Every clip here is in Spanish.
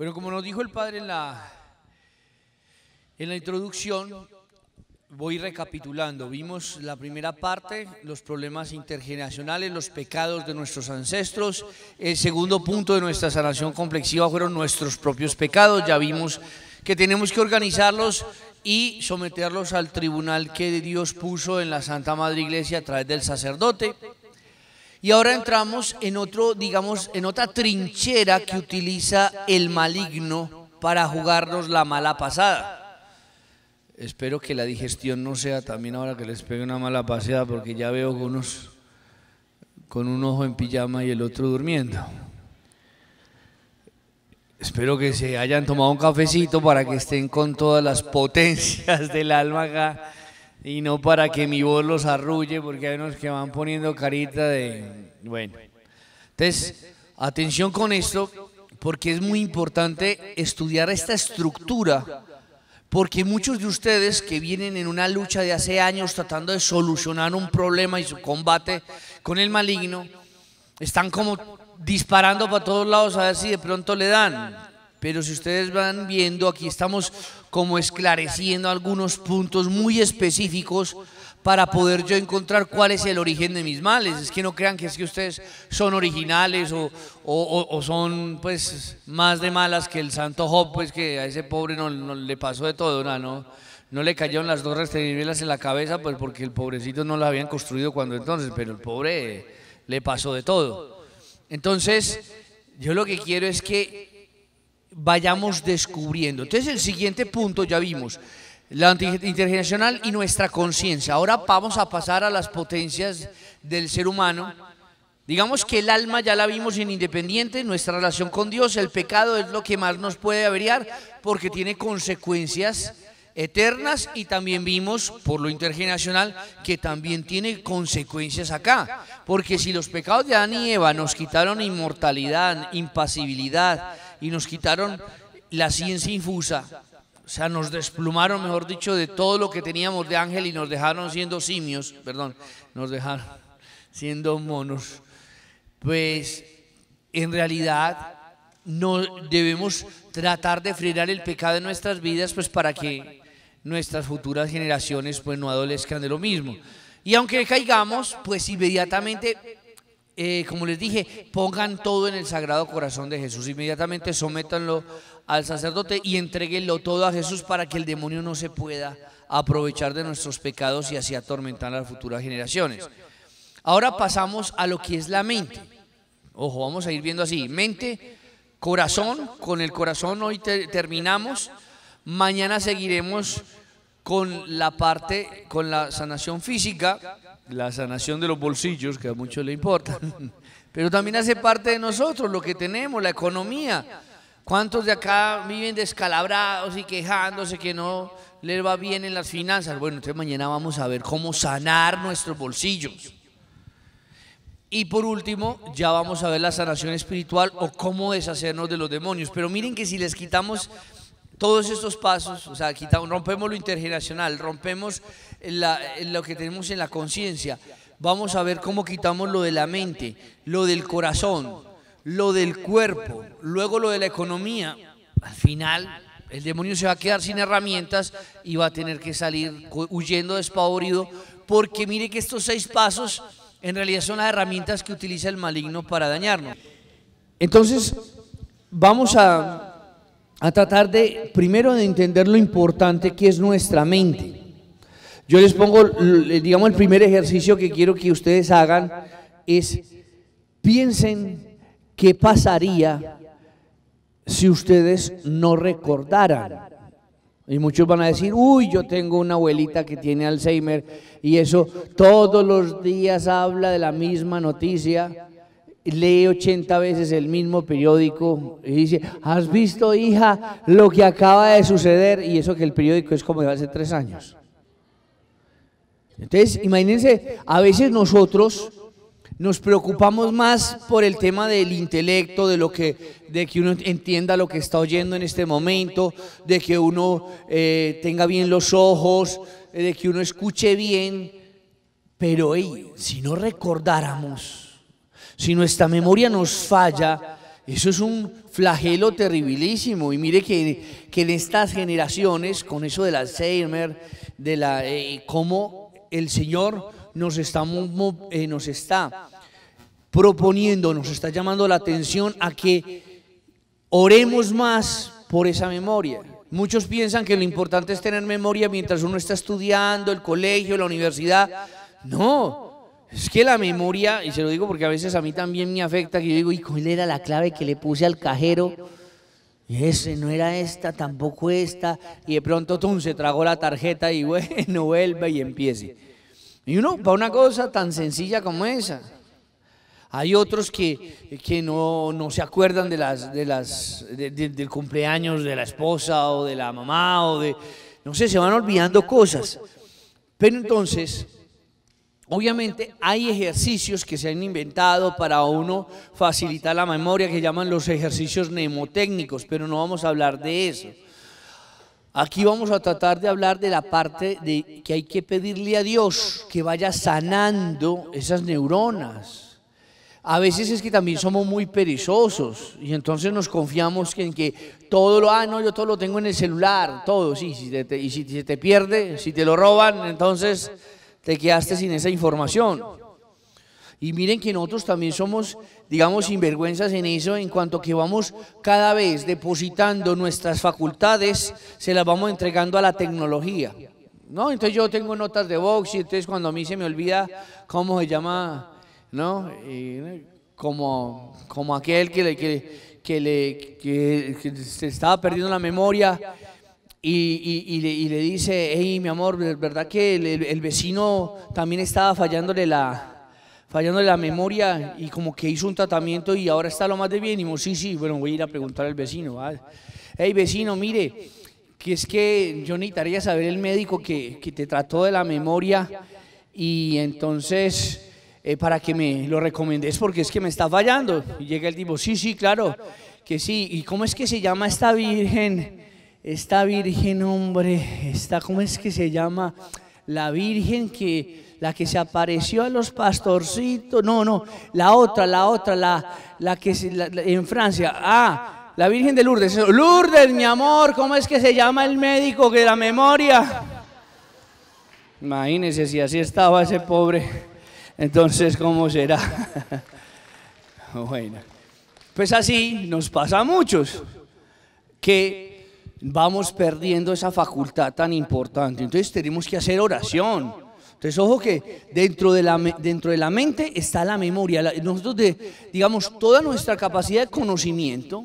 Bueno, como nos dijo el padre en la, en la introducción, voy recapitulando. Vimos la primera parte, los problemas intergeneracionales, los pecados de nuestros ancestros. El segundo punto de nuestra sanación complexiva fueron nuestros propios pecados. Ya vimos que tenemos que organizarlos y someterlos al tribunal que Dios puso en la Santa Madre Iglesia a través del sacerdote. Y ahora entramos en otro, digamos, en otra trinchera que utiliza el maligno para jugarnos la mala pasada. Espero que la digestión no sea también ahora que les pegue una mala pasada porque ya veo unos con un ojo en pijama y el otro durmiendo. Espero que se hayan tomado un cafecito para que estén con todas las potencias del alma acá y no para que mi voz los arrulle, porque hay unos que van poniendo carita de... Bueno, entonces, atención con esto, porque es muy importante estudiar esta estructura, porque muchos de ustedes que vienen en una lucha de hace años tratando de solucionar un problema y su combate con el maligno, están como disparando para todos lados a ver si de pronto le dan. Pero si ustedes van viendo, aquí estamos como esclareciendo algunos puntos muy específicos para poder yo encontrar cuál es el origen de mis males. Es que no crean que es que ustedes son originales o, son pues más de malas que el santo Job, pues que a ese pobre no, le pasó de todo, ¿no? no, le cayeron las dos rastrevelas en la cabeza, pues porque el pobrecito no las habían construido cuando entonces, pero el pobre le pasó de todo. Entonces, yo lo que quiero es que vayamos descubriendo. Entonces el siguiente punto ya vimos, la intergeneracional y nuestra conciencia. Ahora vamos a pasar a las potencias del ser humano. Digamos que el alma ya la vimos en Independiente, nuestra relación con Dios, el pecado es lo que más nos puede averiar porque tiene consecuencias eternas y también vimos por lo intergeneracional que también tiene consecuencias acá, porque si los pecados de Adán y Eva nos quitaron inmortalidad, impasibilidad, y nos quitaron la ciencia infusa. O sea, nos desplumaron, mejor dicho, de todo lo que teníamos de ángel y nos dejaron siendo simios, perdón, nos dejaron siendo monos. Pues en realidad no debemos tratar de frenar el pecado en nuestras vidas pues para que nuestras futuras generaciones pues no adolezcan de lo mismo. Y aunque caigamos, pues inmediatamente eh, como les dije, pongan todo en el Sagrado Corazón de Jesús. Inmediatamente sométanlo al sacerdote y entreguenlo todo a Jesús para que el demonio no se pueda aprovechar de nuestros pecados y así atormentar a las futuras generaciones. Ahora pasamos a lo que es la mente. Ojo, vamos a ir viendo así. Mente, corazón, con el corazón hoy terminamos. Mañana seguiremos con la parte, con la sanación física la sanación de los bolsillos, que a muchos le importa, pero también hace parte de nosotros, lo que tenemos, la economía. ¿Cuántos de acá viven descalabrados y quejándose que no les va bien en las finanzas? Bueno, entonces mañana vamos a ver cómo sanar nuestros bolsillos. Y por último, ya vamos a ver la sanación espiritual o cómo deshacernos de los demonios. Pero miren que si les quitamos todos estos pasos, o sea, quitamos, rompemos lo intergeneracional, rompemos lo que tenemos en la conciencia, vamos a ver cómo quitamos lo de la mente, lo del corazón, lo del cuerpo, luego lo de la economía. Al final, el demonio se va a quedar sin herramientas y va a tener que salir huyendo despavorido, porque mire que estos seis pasos en realidad son las herramientas que utiliza el maligno para dañarnos. Entonces, vamos a a tratar de, primero, de entender lo importante que es nuestra mente. Yo les pongo, digamos, el primer ejercicio que quiero que ustedes hagan es piensen qué pasaría si ustedes no recordaran. Y muchos van a decir, uy, yo tengo una abuelita que tiene Alzheimer y eso todos los días habla de la misma noticia lee 80 veces el mismo periódico y dice, ¿has visto, hija, lo que acaba de suceder? Y eso que el periódico es como de hace tres años. Entonces, imagínense, a veces nosotros nos preocupamos más por el tema del intelecto, de lo que, de que uno entienda lo que está oyendo en este momento, de que uno eh, tenga bien los ojos, de que uno escuche bien. Pero si no recordáramos si nuestra memoria nos falla, eso es un flagelo terribilísimo. Y mire que, que en estas generaciones, con eso del Alzheimer, de la, eh, cómo el Señor nos está, eh, nos está proponiendo, nos está llamando la atención a que oremos más por esa memoria. Muchos piensan que lo importante es tener memoria mientras uno está estudiando, el colegio, la universidad. No, es que la memoria, y se lo digo porque a veces a mí también me afecta, que yo digo, ¿y cuál era la clave que le puse al cajero? Y ese no era esta, tampoco esta. Y de pronto, tú se tragó la tarjeta y bueno, vuelve y empiece. Y uno, para una cosa tan sencilla como esa. Hay otros que, que no, no, se acuerdan de las, de las, del cumpleaños de la esposa o de la mamá o de, no sé, se van olvidando cosas. Pero entonces, Obviamente hay ejercicios que se han inventado para uno facilitar la memoria que llaman los ejercicios mnemotécnicos, pero no vamos a hablar de eso. Aquí vamos a tratar de hablar de la parte de que hay que pedirle a Dios que vaya sanando esas neuronas. A veces es que también somos muy perezosos y entonces nos confiamos en que todo lo, ah, no, yo todo lo tengo en el celular, todo, sí, y si, se te pierde, si te lo roban, entonces te quedaste sin esa información. Y miren que nosotros también somos, digamos, sinvergüenzas en eso, en cuanto que vamos cada vez depositando nuestras facultades, se las vamos entregando a la tecnología. ¿No? Entonces yo tengo notas de box y entonces cuando a mí se me olvida cómo se llama, ¿no? como, como aquel que le, que, le que, que se estaba perdiendo la memoria y, y, le, dice, hey, mi amor, ¿verdad que el, vecino también estaba fallándole la, fallándole la memoria y como que hizo un tratamiento y ahora está lo más de bien? Y digo, sí, sí, bueno, voy a ir a preguntar al vecino. Hey, vecino, mire, que es que yo necesitaría saber el médico que, que te trató de la memoria y entonces... Eh, para que me lo recomendes porque es que me está fallando. Y llega el tipo, sí, sí, claro, que sí. ¿Y cómo es que se llama esta virgen esta virgen, hombre, esta, ¿cómo es que se llama? La virgen que, la que se apareció a los pastorcitos, no, no, la otra, la otra, la, la que en Francia, ah, la virgen de Lourdes, Lourdes, mi amor, ¿cómo es que se llama el médico que la memoria? Imagínense si así estaba ese pobre, entonces, ¿cómo será? bueno, pues así nos pasa a muchos, que vamos perdiendo esa facultad tan importante. Entonces tenemos que hacer oración. Entonces, ojo que dentro de la, dentro de la mente está la memoria. Nosotros, de, digamos, toda nuestra capacidad de conocimiento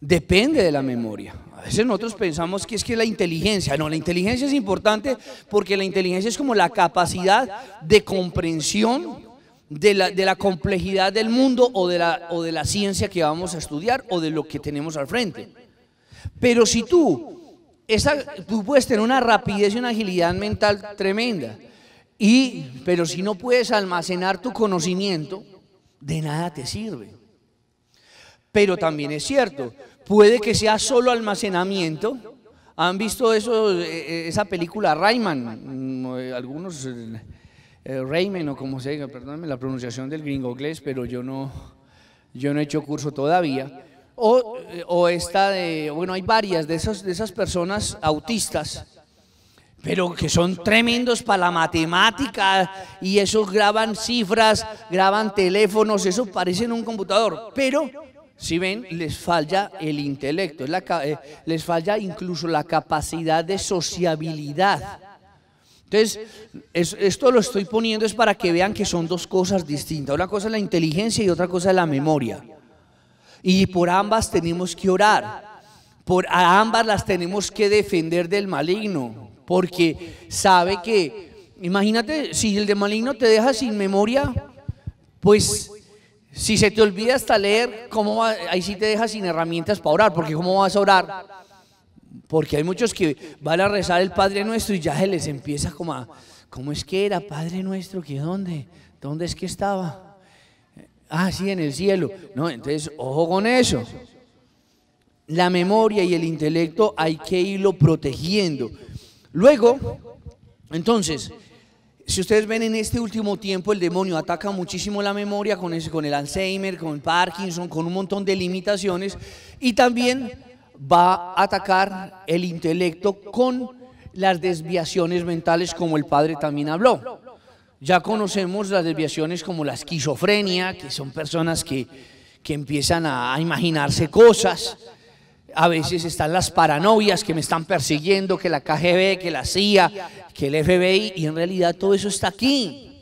depende de la memoria. A veces nosotros pensamos que es que la inteligencia, no, la inteligencia es importante porque la inteligencia es como la capacidad de comprensión de la, de la complejidad del mundo o de la, o de la ciencia que vamos a estudiar o de lo que tenemos al frente. Pero si tú, tú puedes tener una rapidez y una agilidad mental tremenda, pero si no puedes almacenar tu conocimiento, de nada te sirve. Pero también es cierto, puede que sea solo almacenamiento. ¿Han visto eso, eh, eh, esa película Rayman? Mm, eh, algunos, Rayman o como se diga, perdónenme la pronunciación del gringo inglés, pero yo no he hecho curso todavía. O, eh, esta de, bueno, hay varias de esas, de esas personas autistas, pero que son tremendos para la matemática y esos graban cifras, graban teléfonos, eso parece en un computador, pero si ven, les falla el intelecto, eh, les falla incluso la capacidad de sociabilidad. Entonces, esto lo estoy poniendo es para que vean que son dos cosas distintas. Una cosa es la inteligencia y otra cosa es la memoria. Y por ambas tenemos que orar. Por ambas las tenemos que defender del maligno. Porque sabe que, imagínate, si el de maligno te deja sin memoria, pues si se te olvida hasta leer, ¿cómo ahí sí te deja sin herramientas para orar. Porque ¿cómo vas a orar? Porque hay muchos que van a rezar el Padre Nuestro y ya se les empieza como a, ¿cómo es que era Padre Nuestro? que dónde? ¿Dónde es que estaba? Ah, sí, en el cielo. No, entonces, ojo con eso. La memoria y el intelecto hay que irlo protegiendo. Luego, entonces, si ustedes ven en este último tiempo, el demonio ataca muchísimo la memoria con, ese, con el Alzheimer, con el Parkinson, con un montón de limitaciones y también va a atacar el intelecto con las desviaciones mentales como el padre también habló. Ya conocemos las desviaciones como la esquizofrenia, que son personas que, empiezan a, imaginarse cosas. A veces están las paranoias que me están persiguiendo, que la KGB, que la CIA, que el FBI, y en realidad todo eso está aquí.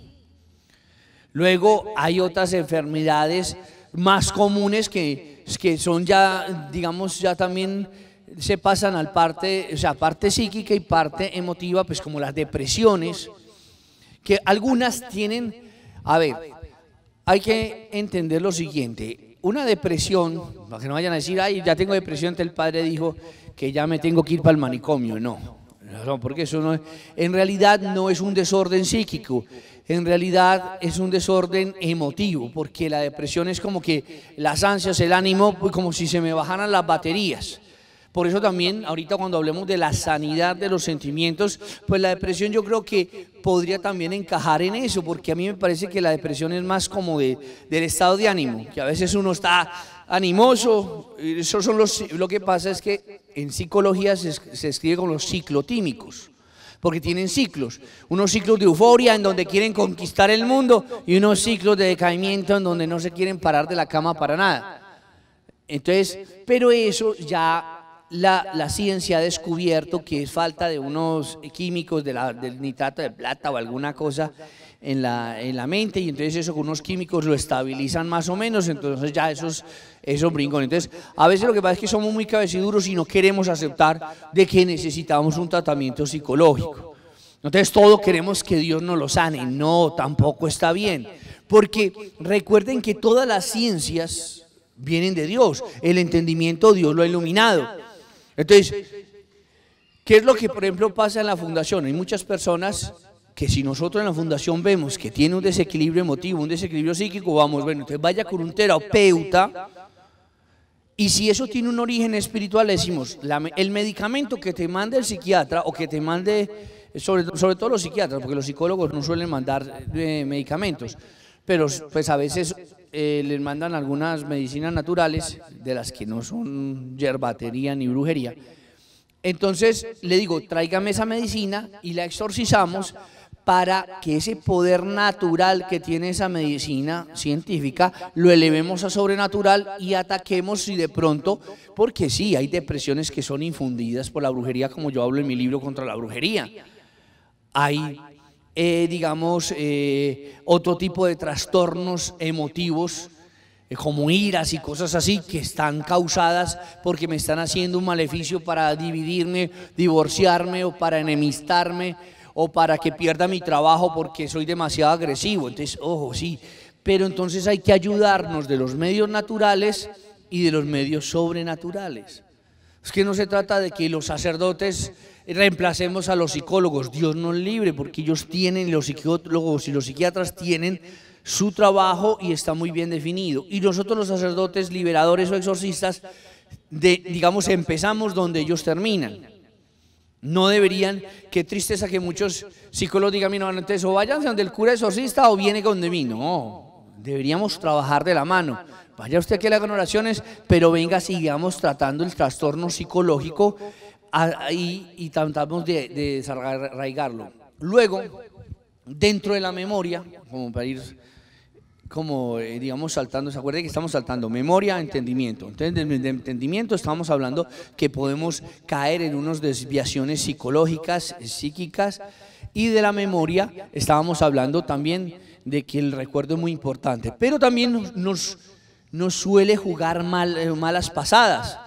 Luego hay otras enfermedades más comunes que, que son ya, digamos, ya también se pasan al parte, o sea, parte psíquica y parte emotiva, pues como las depresiones, que algunas tienen, a ver, hay que entender lo siguiente, una depresión, para que no vayan a decir, ay, ya tengo depresión, el padre dijo que ya me tengo que ir para el manicomio, no, no, porque eso no es, en realidad no es un desorden psíquico, en realidad es un desorden emotivo, porque la depresión es como que las ansias, el ánimo, como si se me bajaran las baterías. Por eso también ahorita cuando hablemos de la sanidad de los sentimientos, pues la depresión yo creo que podría también encajar en eso, porque a mí me parece que la depresión es más como de, del estado de ánimo, que a veces uno está animoso, eso son los, lo que pasa es que en psicología se, se escribe con los ciclotímicos porque tienen ciclos. Unos ciclos de euforia en donde quieren conquistar el mundo y unos ciclos de decaimiento en donde no se quieren parar de la cama para nada. Entonces, pero eso ya la, la, ciencia ha descubierto que es falta de unos químicos de del nitrato de plata o alguna cosa en la, en la mente y entonces eso con unos químicos lo estabilizan más o menos, entonces ya esos, esos brincones. Entonces a veces lo que pasa es que somos muy cabeciduros y no queremos aceptar de que necesitamos un tratamiento psicológico. Entonces todo queremos que Dios nos lo sane, no, tampoco está bien, porque recuerden que todas las ciencias vienen de Dios, el entendimiento Dios lo ha iluminado. Entonces, ¿qué es lo que, por ejemplo, pasa en la fundación? Hay muchas personas que si nosotros en la fundación vemos que tiene un desequilibrio emotivo, un desequilibrio psíquico, vamos, bueno, entonces vaya con un terapeuta. Y si eso tiene un origen espiritual, le decimos, el medicamento que te mande el psiquiatra o que te mande, sobre, sobre todo los psiquiatras, porque los psicólogos no suelen mandar eh, medicamentos, pero pues a veces eh, les mandan algunas medicinas naturales, de las que no son yerbatería ni brujería. Entonces le digo, tráigame esa medicina y la exorcizamos para que ese poder natural que tiene esa medicina científica lo elevemos a sobrenatural y ataquemos si de pronto, porque sí, hay depresiones que son infundidas por la brujería, como yo hablo en mi libro contra la brujería. Hay eh, digamos, eh, otro tipo de trastornos emotivos, eh, como iras y cosas así, que están causadas porque me están haciendo un maleficio para dividirme, divorciarme o para enemistarme o para que pierda mi trabajo porque soy demasiado agresivo. Entonces, ojo, sí. Pero entonces hay que ayudarnos de los medios naturales y de los medios sobrenaturales. Es que no se trata de que los sacerdotes reemplacemos a los psicólogos. Dios nos libre, porque ellos tienen, los psicólogos y los psiquiatras tienen su trabajo y está muy bien definido. Y nosotros los sacerdotes, liberadores o exorcistas, digamos, empezamos donde ellos terminan. No deberían, qué tristeza que muchos psicólogos digan, a antes o váyanse donde el cura exorcista o viene donde mí. No, deberíamos trabajar de la mano. Vaya usted quiere a oraciones, pero venga, sigamos tratando el trastorno psicológico ah, y tratamos de, desarraigarlo. Luego, dentro de la memoria, como para ir como eh, digamos saltando, se acuerda que estamos saltando memoria, entendimiento. Entonces, de, entendimiento estamos hablando que podemos caer en unas desviaciones psicológicas, psíquicas, y de la memoria estábamos hablando también de que el recuerdo es muy importante, pero también nos no suele jugar mal, eh, malas pasadas,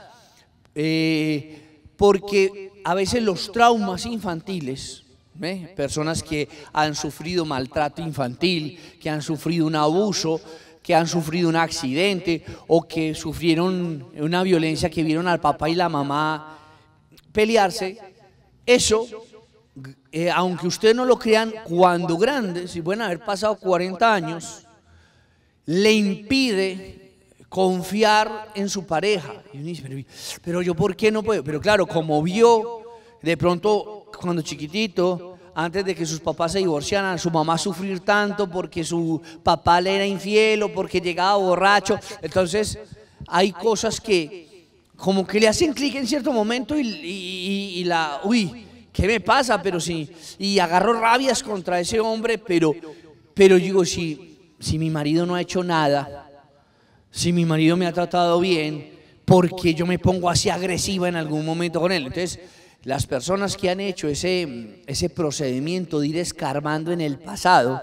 eh, porque a veces los traumas infantiles, personas que han sufrido maltrato infantil, que han sufrido un abuso, que han sufrido un accidente o que sufrieron una violencia que vieron al papá y la mamá pelearse, eso eh, aunque ustedes no lo crean, cuando grandes, si pueden haber pasado 40 años, le impide confiar en su pareja. pero, yo, ¿por qué no puedo? Pero claro, como vio, de pronto, cuando chiquitito, antes de que sus papás se divorciaran, su mamá sufrir tanto porque su papá le era infiel o porque llegaba borracho. Entonces, hay cosas que como que le hacen clic en cierto momento y, la, uy, ¿qué me pasa? Pero sí, y agarro rabias contra ese hombre, pero, pero digo, si, si mi marido no ha hecho nada, si mi marido me ha tratado bien, porque yo me pongo así agresiva en algún momento con él. Entonces, las personas que han hecho ese, ese procedimiento de ir escarbando en el pasado,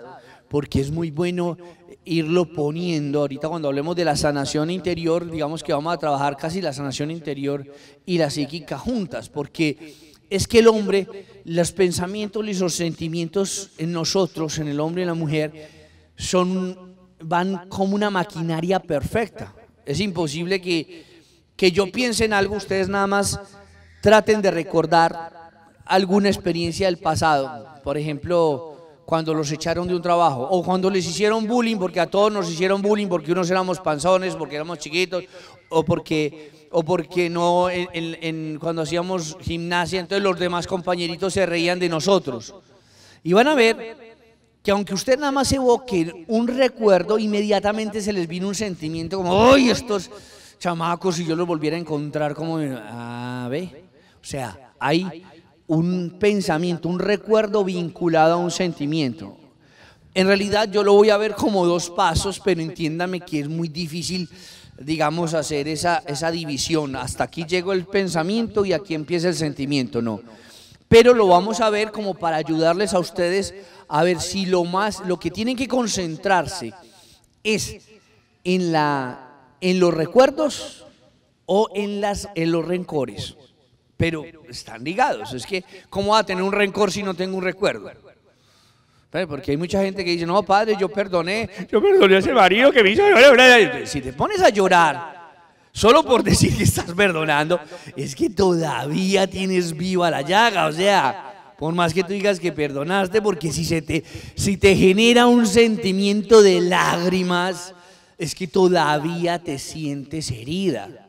porque es muy bueno irlo poniendo, ahorita cuando hablemos de la sanación interior, digamos que vamos a trabajar casi la sanación interior y la psíquica juntas, porque es que el hombre, los pensamientos y los sentimientos en nosotros, en el hombre y la mujer, son van como una maquinaria perfecta. Es imposible que, yo piense en algo, ustedes nada más traten de recordar alguna experiencia del pasado. Por ejemplo, cuando los echaron de un trabajo o cuando les hicieron bullying, porque a todos nos hicieron bullying, porque unos éramos panzones, porque éramos chiquitos o porque, o porque no, en, cuando hacíamos gimnasia, entonces los demás compañeritos se reían de nosotros. Y van a ver que aunque usted nada más evoque un recuerdo, inmediatamente se les viene un sentimiento como, ¡ay, estos chamacos! Si yo los volviera a encontrar, como, ah, ve. O sea, hay un pensamiento, un recuerdo vinculado a un sentimiento. En realidad yo lo voy a ver como dos pasos, pero entiéndame que es muy difícil, digamos, hacer esa, esa división. Hasta aquí llegó el pensamiento y aquí empieza el sentimiento, no. Pero lo vamos a ver como para ayudarles a ustedes a ver, si lo más, lo que tienen que concentrarse es en, la, en los recuerdos o en, las, en los rencores. Pero están ligados. Es que, ¿cómo va a tener un rencor si no tengo un recuerdo? Porque hay mucha gente que dice, no, padre, yo perdoné, yo perdoné a ese marido que me hizo... Si te pones a llorar solo por decir que estás perdonando, es que todavía tienes viva la llaga, o sea... Por más que tú digas que perdonaste, porque si, se te, si te genera un sentimiento de lágrimas, es que todavía te sientes herida.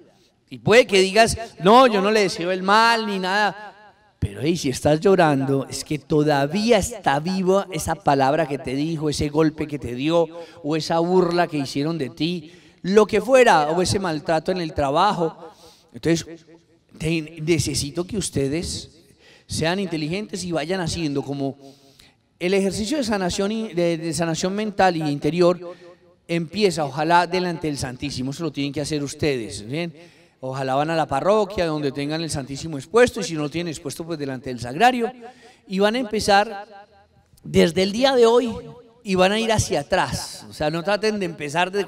Y puede que digas, no, yo no le deseo el mal ni nada. Pero si estás llorando, es que todavía está viva esa palabra que te dijo, ese golpe que te dio, o esa burla que hicieron de ti, lo que fuera, o ese maltrato en el trabajo. Entonces, necesito que ustedes sean inteligentes y vayan haciendo como el ejercicio de sanación, de, sanación mental y interior empieza, ojalá, delante del Santísimo, eso lo tienen que hacer ustedes, ¿bien? Ojalá van a la parroquia donde tengan el Santísimo expuesto y si no lo tienen expuesto, pues delante del Sagrario. Y van a empezar desde el día de hoy, y van a ir hacia atrás. O sea, no traten de empezar desde,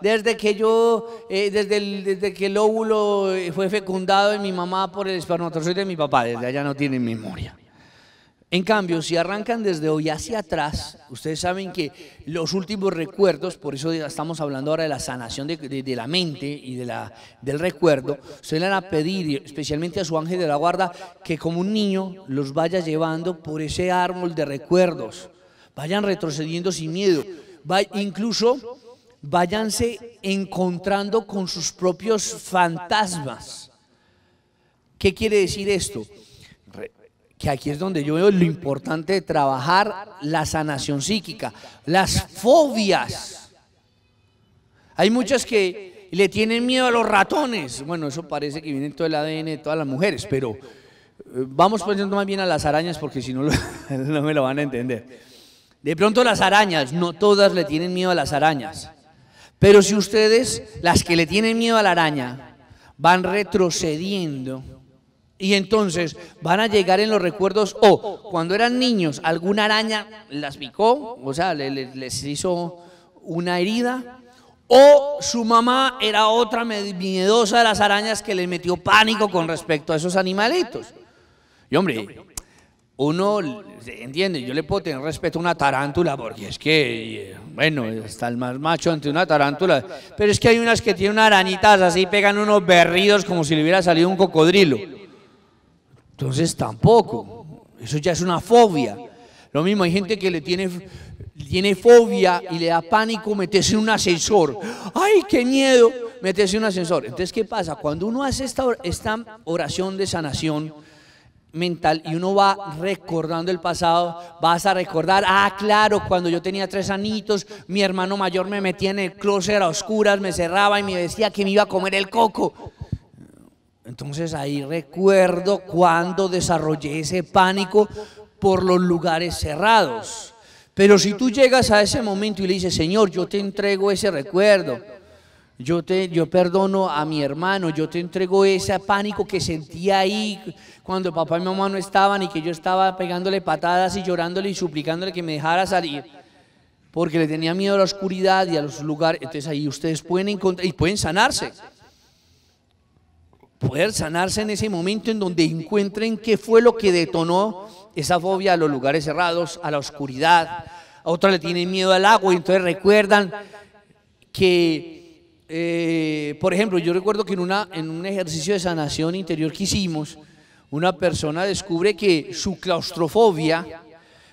desde que yo, eh, desde, desde que el óvulo eh, fue fecundado en mi mamá por el espermatozoide de mi papá, desde allá no tienen memoria. En cambio, si arrancan desde hoy hacia atrás, ustedes saben que los últimos recuerdos, por eso estamos hablando ahora de la sanación de, la mente y de la, del recuerdo, suelen a pedir especialmente a su ángel de la guarda que como un niño los vaya llevando por ese árbol de recuerdos Vayan retrocediendo sin miedo. incluso váyanse encontrando con sus propios fantasmas. ¿Qué quiere decir esto? Que aquí es donde yo veo lo importante de trabajar la sanación psíquica, las fobias. Hay muchas que le tienen miedo a los ratones. Bueno, eso parece que viene todo el ADN de todas las mujeres, pero eh, vamos poniendo más bien a las arañas porque si no, no me lo van a entender. De pronto las arañas, no todas le tienen miedo a las arañas. Pero si ustedes, las que le tienen miedo a la araña, van retrocediendo y entonces van a llegar en los recuerdos, o cuando eran niños, alguna araña las picó, o sea, les, les hizo una herida, o su mamá era otra miedosa de las arañas que le metió pánico con respecto a esos animalitos. Y hombre, uno, entiende, yo le puedo tener respeto a una tarántula, porque es que, bueno, está el más macho ante una tarántula, pero es que hay unas que tienen arañitas así, pegan unos berridos como si le hubiera salido un cocodrilo. Entonces tampoco, eso ya es una fobia. Lo mismo, hay gente que le tiene, tiene fobia y le da pánico meterse en un ascensor. ¡Ay, qué miedo! Meterse en un ascensor. Entonces, ¿qué pasa? Cuando uno hace esta, esta oración de sanación, mental y uno va recordando el pasado, vas a recordar, ah, claro, cuando yo tenía tres anitos, mi hermano mayor me metía en el closet a oscuras, me cerraba y me decía que me iba a comer el coco. Entonces ahí recuerdo cuando desarrollé ese pánico por los lugares cerrados. Pero si tú llegas a ese momento y le dices, Señor, yo te entrego ese recuerdo yo, te, yo perdono a mi hermano, yo te entrego ese pánico que sentía ahí cuando papá y mamá no estaban y que yo estaba pegándole patadas y llorándole y suplicándole que me dejara salir. Porque le tenía miedo a la oscuridad y a los lugares. Entonces ahí ustedes pueden encontrar y pueden sanarse. Poder sanarse en ese momento en donde encuentren qué fue lo que detonó esa fobia a los lugares cerrados, a la oscuridad. A otros le tienen miedo al agua y entonces recuerdan que eh, por ejemplo, yo recuerdo que en, una, en un ejercicio de sanación interior que hicimos, una persona descubre que su claustrofobia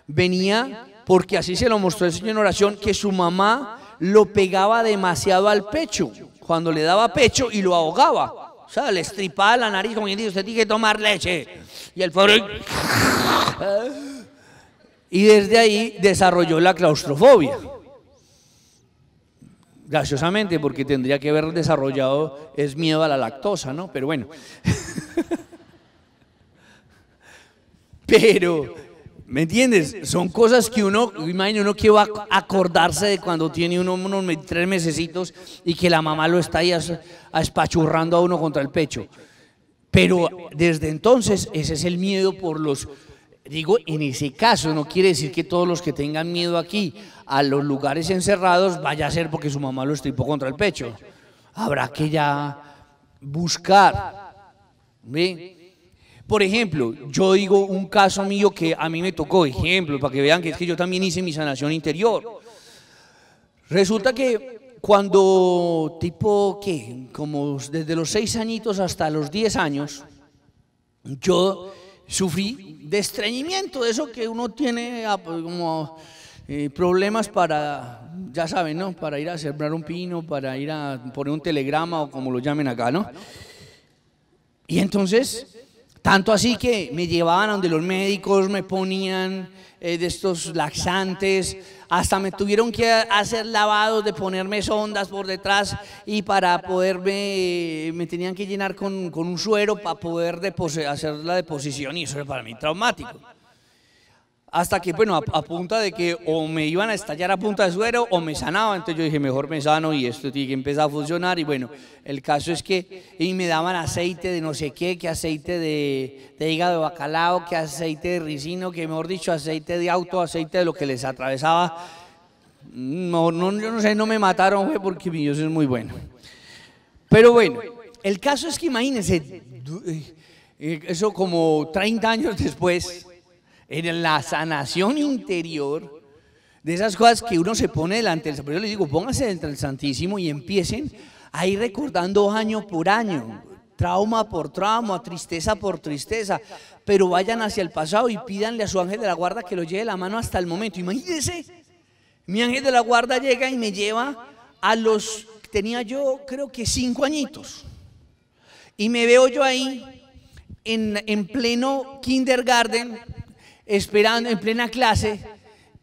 venía porque así se lo mostró el Señor en oración, que su mamá lo pegaba demasiado al pecho, cuando le daba pecho y lo ahogaba. O sea, le estripaba la nariz, como quien dice, usted tiene que tomar leche. Y el pobre... Y desde ahí desarrolló la claustrofobia. Graciosamente, porque tendría que haber desarrollado es miedo a la lactosa, ¿no? Pero bueno. Pero, ¿me entiendes? Son cosas que uno, imagínate, uno que va a acordarse de cuando tiene uno unos tres mesecitos y que la mamá lo está ahí espachurrando a uno contra el pecho. Pero desde entonces ese es el miedo por los... Digo, en ese caso no quiere decir que todos los que tengan miedo aquí a los lugares encerrados, vaya a ser porque su mamá lo estipó contra el pecho. Habrá que ya buscar. Por ejemplo, yo digo un caso mío que a mí me tocó, ejemplo, para que vean que es que yo también hice mi sanación interior. Resulta que cuando, tipo, ¿qué? Como desde los seis añitos hasta los diez años, yo sufrí de estreñimiento, eso que uno tiene ah, pues, como eh, problemas para, ya saben, ¿no? Para ir a sembrar un pino, para ir a poner un telegrama o como lo llamen acá, ¿no? Y entonces, tanto así que me llevaban a donde los médicos me ponían eh, de estos laxantes, hasta me tuvieron que hacer lavados de ponerme sondas por detrás y para poderme, me tenían que llenar con, con un suero para poder hacer la deposición y eso era para mí traumático. Hasta que, bueno, a, pues, punta de que o me iban a estallar a punta de suero o me sanaba. Entonces yo dije, mejor me sano y esto tiene que a funcionar. Y bueno, el caso es que y me daban aceite de no sé qué, que aceite de, de hígado de bacalao, que aceite de ricino, que mejor dicho, aceite de auto, aceite de lo que les atravesaba. No, no, yo no sé, no me mataron, fue porque mi Dios es muy bueno. Pero bueno, el caso es que imagínense, eh, eh, eso como 30 años después en la sanación interior de esas cosas que uno se pone delante del Santísimo. Yo les digo, pónganse delante del Santísimo y empiecen a ir recordando año por año, trauma por trauma, tristeza por tristeza, pero vayan hacia el pasado y pídanle a su ángel de la guarda que lo lleve la mano hasta el momento. Imagínense, mi ángel de la guarda llega y me lleva a los, tenía yo creo que cinco añitos, y me veo yo ahí en, en pleno kindergarten esperando en plena clase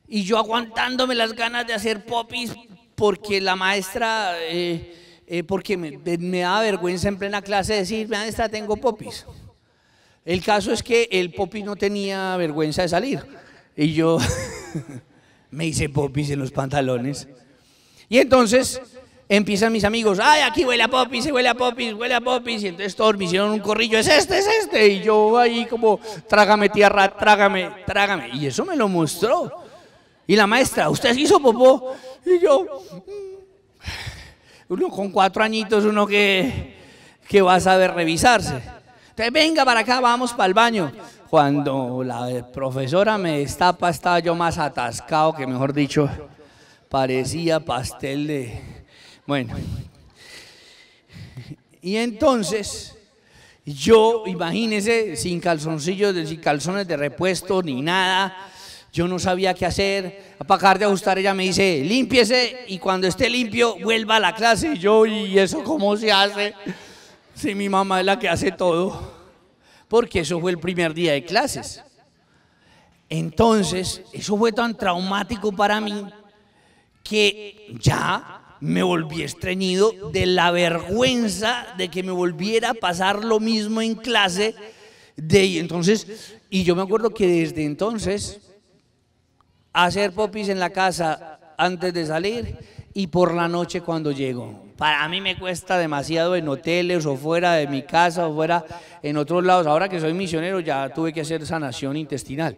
y yo aguantándome las ganas de hacer popis porque la maestra, eh, eh, porque me, me daba vergüenza en plena clase decir, maestra, tengo popis. El caso es que el popis no tenía vergüenza de salir y yo me hice popis en los pantalones. Y entonces empiezan mis amigos, ay, aquí huele a popis, huele a popis, huele a popis, y entonces todos me hicieron un corrillo, es este, es este, y yo ahí como, trágame tierra, trágame, trágame, y eso me lo mostró. Y la maestra, usted hizo popó, y yo, mm, uno con cuatro añitos, uno que, que va a saber revisarse. Entonces, venga para acá, vamos para el baño. Cuando la profesora me destapa, estaba yo más atascado que, mejor dicho, parecía pastel de bueno. Y entonces, yo, imagínense, sin calzoncillos, sin calzones de repuesto ni nada, yo no sabía qué hacer. A de ajustar, ella me dice, límpiese y cuando esté limpio, vuelva a la clase. yo, ¿y eso cómo se hace? Si mi mamá es la que hace todo. Porque eso fue el primer día de clases. Entonces, eso fue tan traumático para mí que ya me volví estreñido de la vergüenza de que me volviera a pasar lo mismo en clase. De, entonces, y yo me acuerdo que desde entonces, hacer popis en la casa antes de salir y por la noche cuando llego. Para mí me cuesta demasiado en hoteles o fuera de mi casa o fuera en otros lados. Ahora que soy misionero ya tuve que hacer sanación intestinal.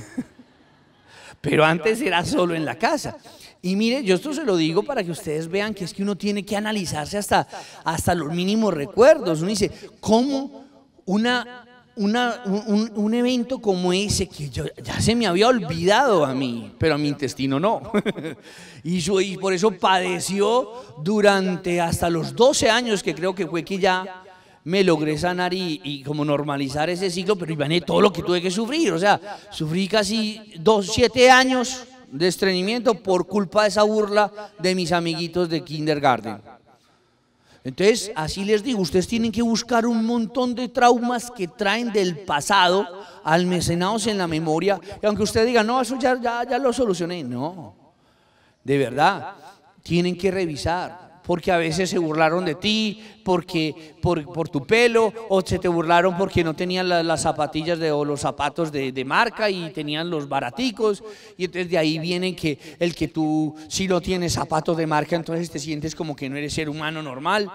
Pero antes era solo en la casa. Y mire, yo esto se lo digo para que ustedes vean que es que uno tiene que analizarse hasta, hasta los mínimos recuerdos. Uno dice, ¿cómo una, una un, evento como ese que yo, ya se me había olvidado a mí, pero a mi intestino no? y, y por eso padeció durante hasta los 12 años que creo que fue que ya me logré sanar y, como normalizar ese ciclo, pero ibané todo lo que tuve que sufrir. O sea, sufrí casi dos, siete años por culpa de esa burla de mis amiguitos de kindergarten. Entonces, así les digo, ustedes tienen que buscar un montón de traumas que traen del pasado almacenados en la memoria. Y aunque usted diga, no, eso ya, ya lo solucioné. No, de verdad, tienen que revisar porque a veces se burlaron de ti, porque por, tu pelo, o se te burlaron porque no tenían las zapatillas de, o los zapatos de, marca y tenían los baraticos. Y entonces de ahí viene que el que tú si no tienes zapatos de marca, entonces te sientes como que no eres ser humano normal.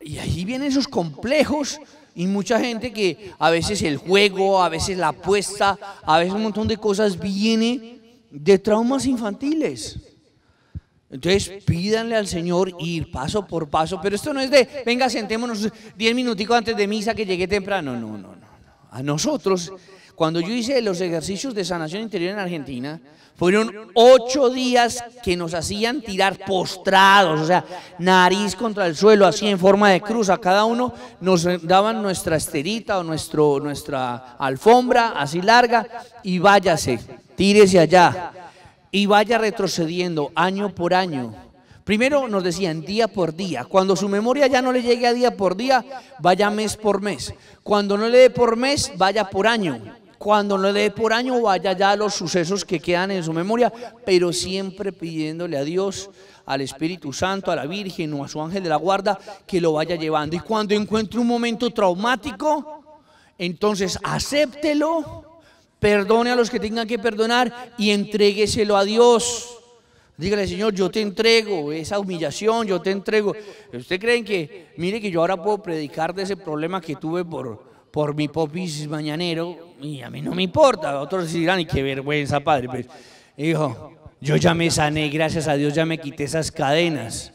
Y ahí vienen esos complejos. Y mucha gente que a veces el juego, a veces la apuesta, a veces un montón de cosas viene de traumas infantiles. Entonces pídanle al Señor ir paso por paso, pero esto no es de, venga, sentémonos diez minuticos antes de misa que llegué temprano, no, no, no. A nosotros, cuando yo hice los ejercicios de sanación interior en Argentina, fueron ocho días que nos hacían tirar postrados, o sea, nariz contra el suelo, así en forma de cruz. A cada uno nos daban nuestra esterita o nuestro, nuestra alfombra así larga y váyase, tírese allá y vaya retrocediendo año por año. Primero nos decían día por día. Cuando su memoria ya no le llegue a día por día, vaya mes por mes. Cuando no le dé por mes, vaya por año. Cuando no le dé por año, vaya ya a los sucesos que quedan en su memoria, pero siempre pidiéndole a Dios, al Espíritu Santo, a la Virgen o a su ángel de la guarda que lo vaya llevando. Y cuando encuentre un momento traumático, entonces acéptelo perdone a los que tengan que perdonar y entrégueselo a Dios. Dígale, Señor, yo te entrego esa humillación, yo te entrego. ¿Usted creen que, mire que yo ahora puedo predicar de ese problema que tuve por, por mi popis mañanero? Y a mí no me importa. Otros dirán, y qué vergüenza, padre. Pues, hijo, yo ya me sané, gracias a Dios ya me quité esas cadenas.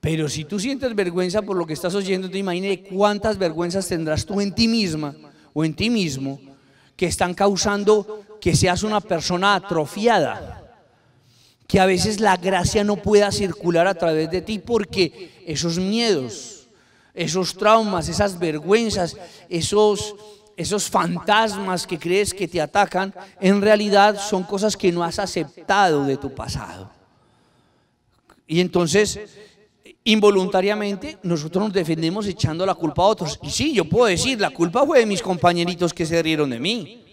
Pero si tú sientes vergüenza por lo que estás oyendo, te imagines cuántas vergüenzas tendrás tú en ti misma o en ti mismo que están causando que seas una persona atrofiada, que a veces la gracia no pueda circular a través de ti porque esos miedos, esos traumas, esas vergüenzas, esos, esos fantasmas que crees que te atacan, en realidad son cosas que no has aceptado de tu pasado. Y entonces involuntariamente nosotros nos defendemos echando la culpa a otros. Y sí, yo puedo decir, la culpa fue de mis compañeritos que se rieron de mí.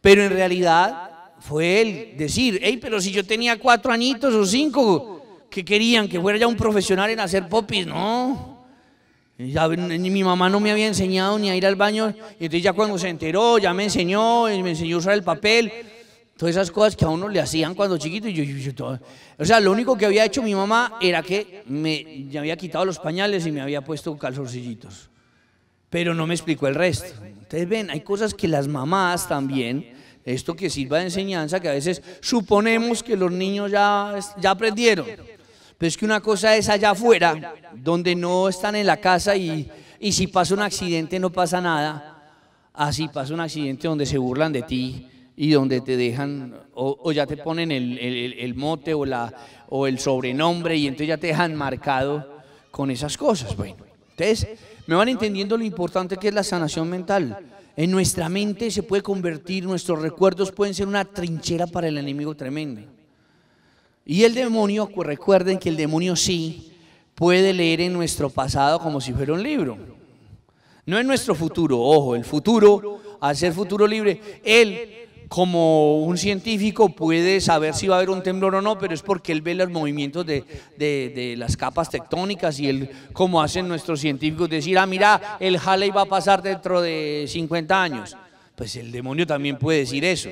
Pero en realidad fue él decir, hey, pero si yo tenía cuatro añitos o cinco, que querían? Que fuera ya un profesional en hacer popis. No. mi mamá no me había enseñado ni a ir al baño. Y entonces ya cuando se enteró, ya me enseñó, me enseñó a usar el papel todas esas cosas que a uno le hacían cuando chiquito. Y todo. O sea, lo único que había hecho mi mamá era que me, había quitado los pañales y me había puesto calzorcillitos, Pero no me explicó el resto. Ustedes ven, hay cosas que las mamás también, esto que sirva de enseñanza, que a veces suponemos que los niños ya, ya aprendieron. Pero es que una cosa es allá afuera, donde no están en la casa y, y si pasa un accidente no pasa nada. Así ah, pasa un accidente donde se burlan de ti, y donde te dejan o, ya te ponen el, mote o, la, o el sobrenombre y entonces ya te dejan marcado con esas cosas. Bueno, entonces me van entendiendo lo importante que es la sanación mental. En nuestra mente se puede convertir, nuestros recuerdos pueden ser una trinchera para el enemigo tremendo Y el demonio, recuerden que el demonio sí puede leer en nuestro pasado como si fuera un libro. No en nuestro futuro, ojo, el futuro, al ser futuro libre, él como un científico puede saber si va a haber un temblor o no, pero es porque él ve los movimientos de, las capas tectónicas y él, como hacen nuestros científicos, decir, ah, mira, el Halley va a pasar dentro de 50 años. Pues el demonio también puede decir eso.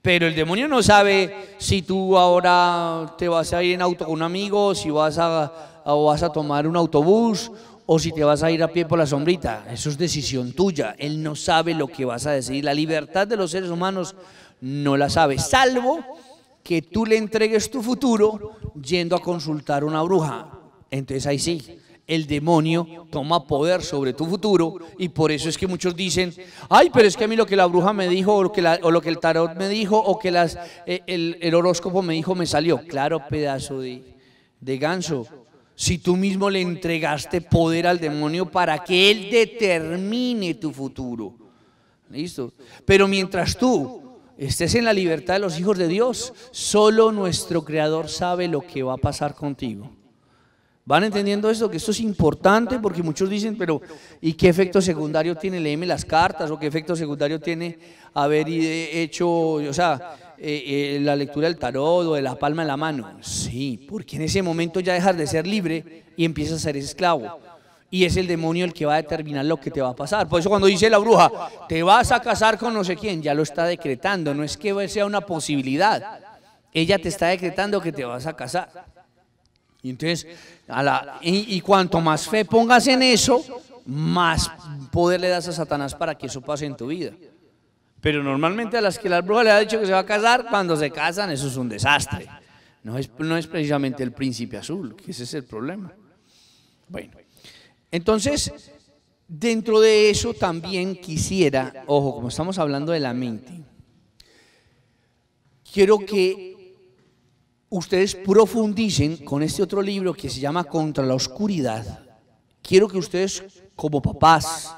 Pero el demonio no sabe si tú ahora te vas a ir en auto con un amigo, si vas a, o vas a tomar un autobús o si te vas a ir a pie por la sombrita. Eso es decisión tuya. Él no sabe lo que vas a decidir. La libertad de los seres humanos no la sabe, salvo que tú le entregues tu futuro yendo a consultar a una bruja. Entonces ahí sí, el demonio toma poder sobre tu futuro y por eso es que muchos dicen, ay, pero es que a mí lo que la bruja me dijo o lo que, el tarot me dijo o que las, eh, el, horóscopo me dijo me salió. Claro, pedazo de ganso si tú mismo le entregaste poder al demonio para que él determine tu futuro. ¿Listo? Pero mientras tú estés en la libertad de los hijos de Dios, solo nuestro Creador sabe lo que va a pasar contigo. ¿Van entendiendo esto? Que esto es importante porque muchos dicen, pero ¿y qué efecto secundario tiene leerme las cartas o qué efecto secundario tiene haber hecho, o sea, eh, eh, la lectura del tarot o de la palma en la mano. Sí, porque en ese momento ya dejas de ser libre y empiezas a ser esclavo. Y es el demonio el que va a determinar lo que te va a pasar. Por eso cuando dice la bruja, te vas a casar con no sé quién, ya lo está decretando. No es que sea una posibilidad. Ella te está decretando que te vas a casar. Y entonces, a la, y cuanto más fe pongas en eso, más poder le das a Satanás para que eso pase en tu vida. Pero normalmente a las que la bruja le ha dicho que se va a casar, cuando se casan eso es un desastre. No es, no es precisamente el príncipe azul, que ese es el problema. Bueno, entonces, dentro de eso también quisiera, ojo, como estamos hablando de la mente, quiero que ustedes profundicen con este otro libro que se llama Contra la Oscuridad. Quiero que ustedes, como papás,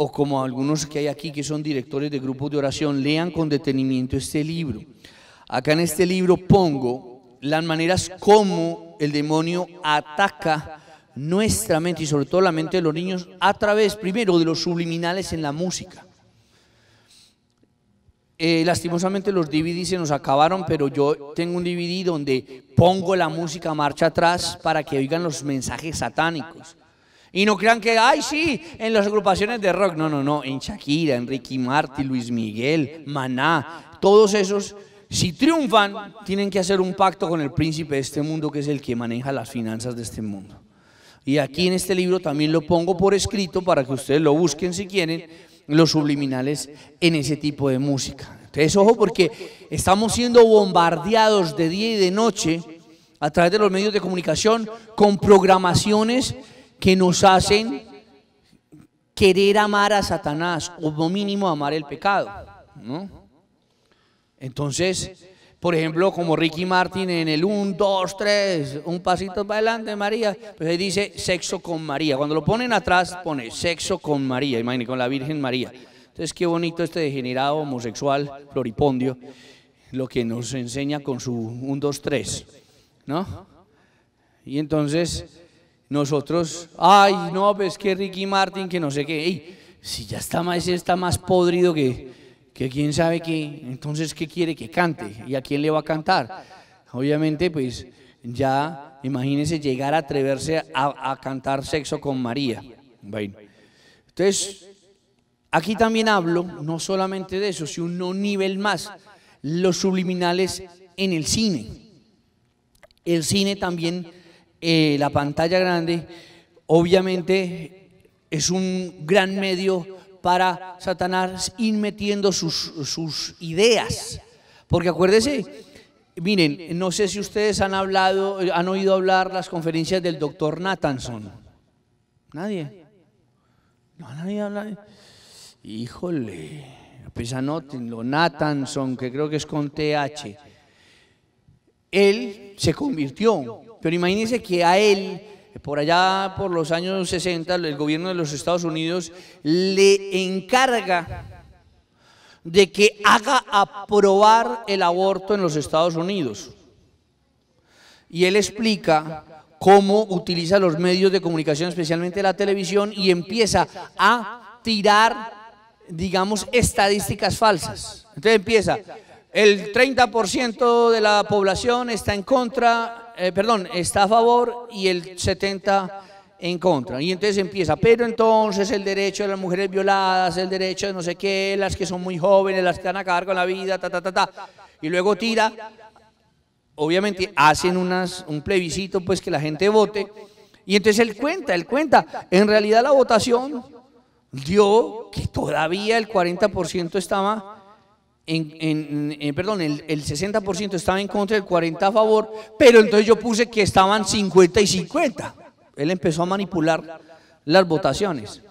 o como algunos que hay aquí que son directores de grupos de oración, lean con detenimiento este libro. Acá en este libro pongo las maneras como el demonio ataca nuestra mente y sobre todo la mente de los niños a través primero de los subliminales en la música. Eh, lastimosamente los DVD se nos acabaron, pero yo tengo un DVD donde pongo la música marcha atrás para que oigan los mensajes satánicos. Y no crean que, ay, sí, en las agrupaciones de rock. No, no, no. En Shakira, Enrique Ricky Luis Miguel, Maná, todos esos, si triunfan, tienen que hacer un pacto con el príncipe de este mundo, que es el que maneja las finanzas de este mundo. Y aquí en este libro también lo pongo por escrito para que ustedes lo busquen si quieren, los subliminales en ese tipo de música. Entonces, ojo, porque estamos siendo bombardeados de día y de noche a través de los medios de comunicación con programaciones que nos hacen querer amar a Satanás o mínimo amar el pecado. ¿no? Entonces, por ejemplo, como Ricky Martin en el 1, 2, 3, un pasito para adelante, María, pues ahí dice sexo con María. Cuando lo ponen atrás, pone sexo con María, imagínate, con la Virgen María. Entonces, qué bonito este degenerado homosexual, floripondio, lo que nos enseña con su 1, 2, 3, ¿no? Y entonces nosotros, ay, no, pues que Ricky Martin, que no sé qué. si ya está más, está más podrido que, que quién sabe qué, entonces qué quiere que cante y a quién le va a cantar. Obviamente, pues ya imagínense llegar a atreverse a, cantar sexo con María. entonces aquí también hablo no solamente de eso, sino un nivel más, los subliminales en el cine. El cine también eh, la pantalla grande, obviamente es un gran medio para Satanás ir metiendo sus, ideas. Porque acuérdese, miren, no sé si ustedes han hablado, han oído hablar las conferencias del doctor Nathanson. ¿Nadie? No, nadie habla. Híjole, pues anótenlo, Nathanson, que creo que es con TH. Él se convirtió pero imagínense que a él, por allá por los años 60, el gobierno de los Estados Unidos le encarga de que haga aprobar el aborto en los Estados Unidos. Y él explica cómo utiliza los medios de comunicación, especialmente la televisión, y empieza a tirar, digamos, estadísticas falsas. Entonces empieza, el 30% de la población está en contra eh, perdón, está a favor y el 70 en contra. Y entonces empieza, pero entonces el derecho de las mujeres violadas, el derecho de no sé qué, las que son muy jóvenes, las que van a acabar con la vida, ta, ta, ta, ta. Y luego tira, obviamente hacen unas, un plebiscito, pues que la gente vote. Y entonces él cuenta, él cuenta. En realidad la votación dio que todavía el 40% estaba en, perdón, el, 60% estaba en contra, el 40% a favor, pero entonces yo puse que estaban 50 y 50. Él empezó a manipular las votaciones.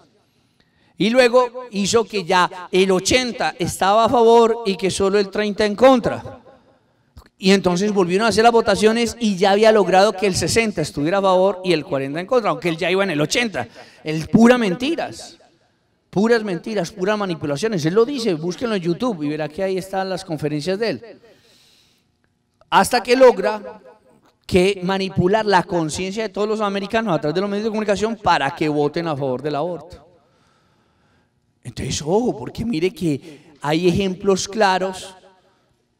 Y luego hizo que ya el 80 estaba a favor y que solo el 30 en contra. Y entonces volvieron a hacer las votaciones y ya había logrado que el 60 estuviera a favor y el 40 en contra, aunque él ya iba en el 80. El pura mentiras. Puras mentiras, puras manipulaciones. Él lo dice, búsquenlo en YouTube y verá que ahí están las conferencias de él. Hasta que logra que manipular la conciencia de todos los americanos a través de los medios de comunicación para que voten a favor del aborto. Entonces, ojo, porque mire que hay ejemplos claros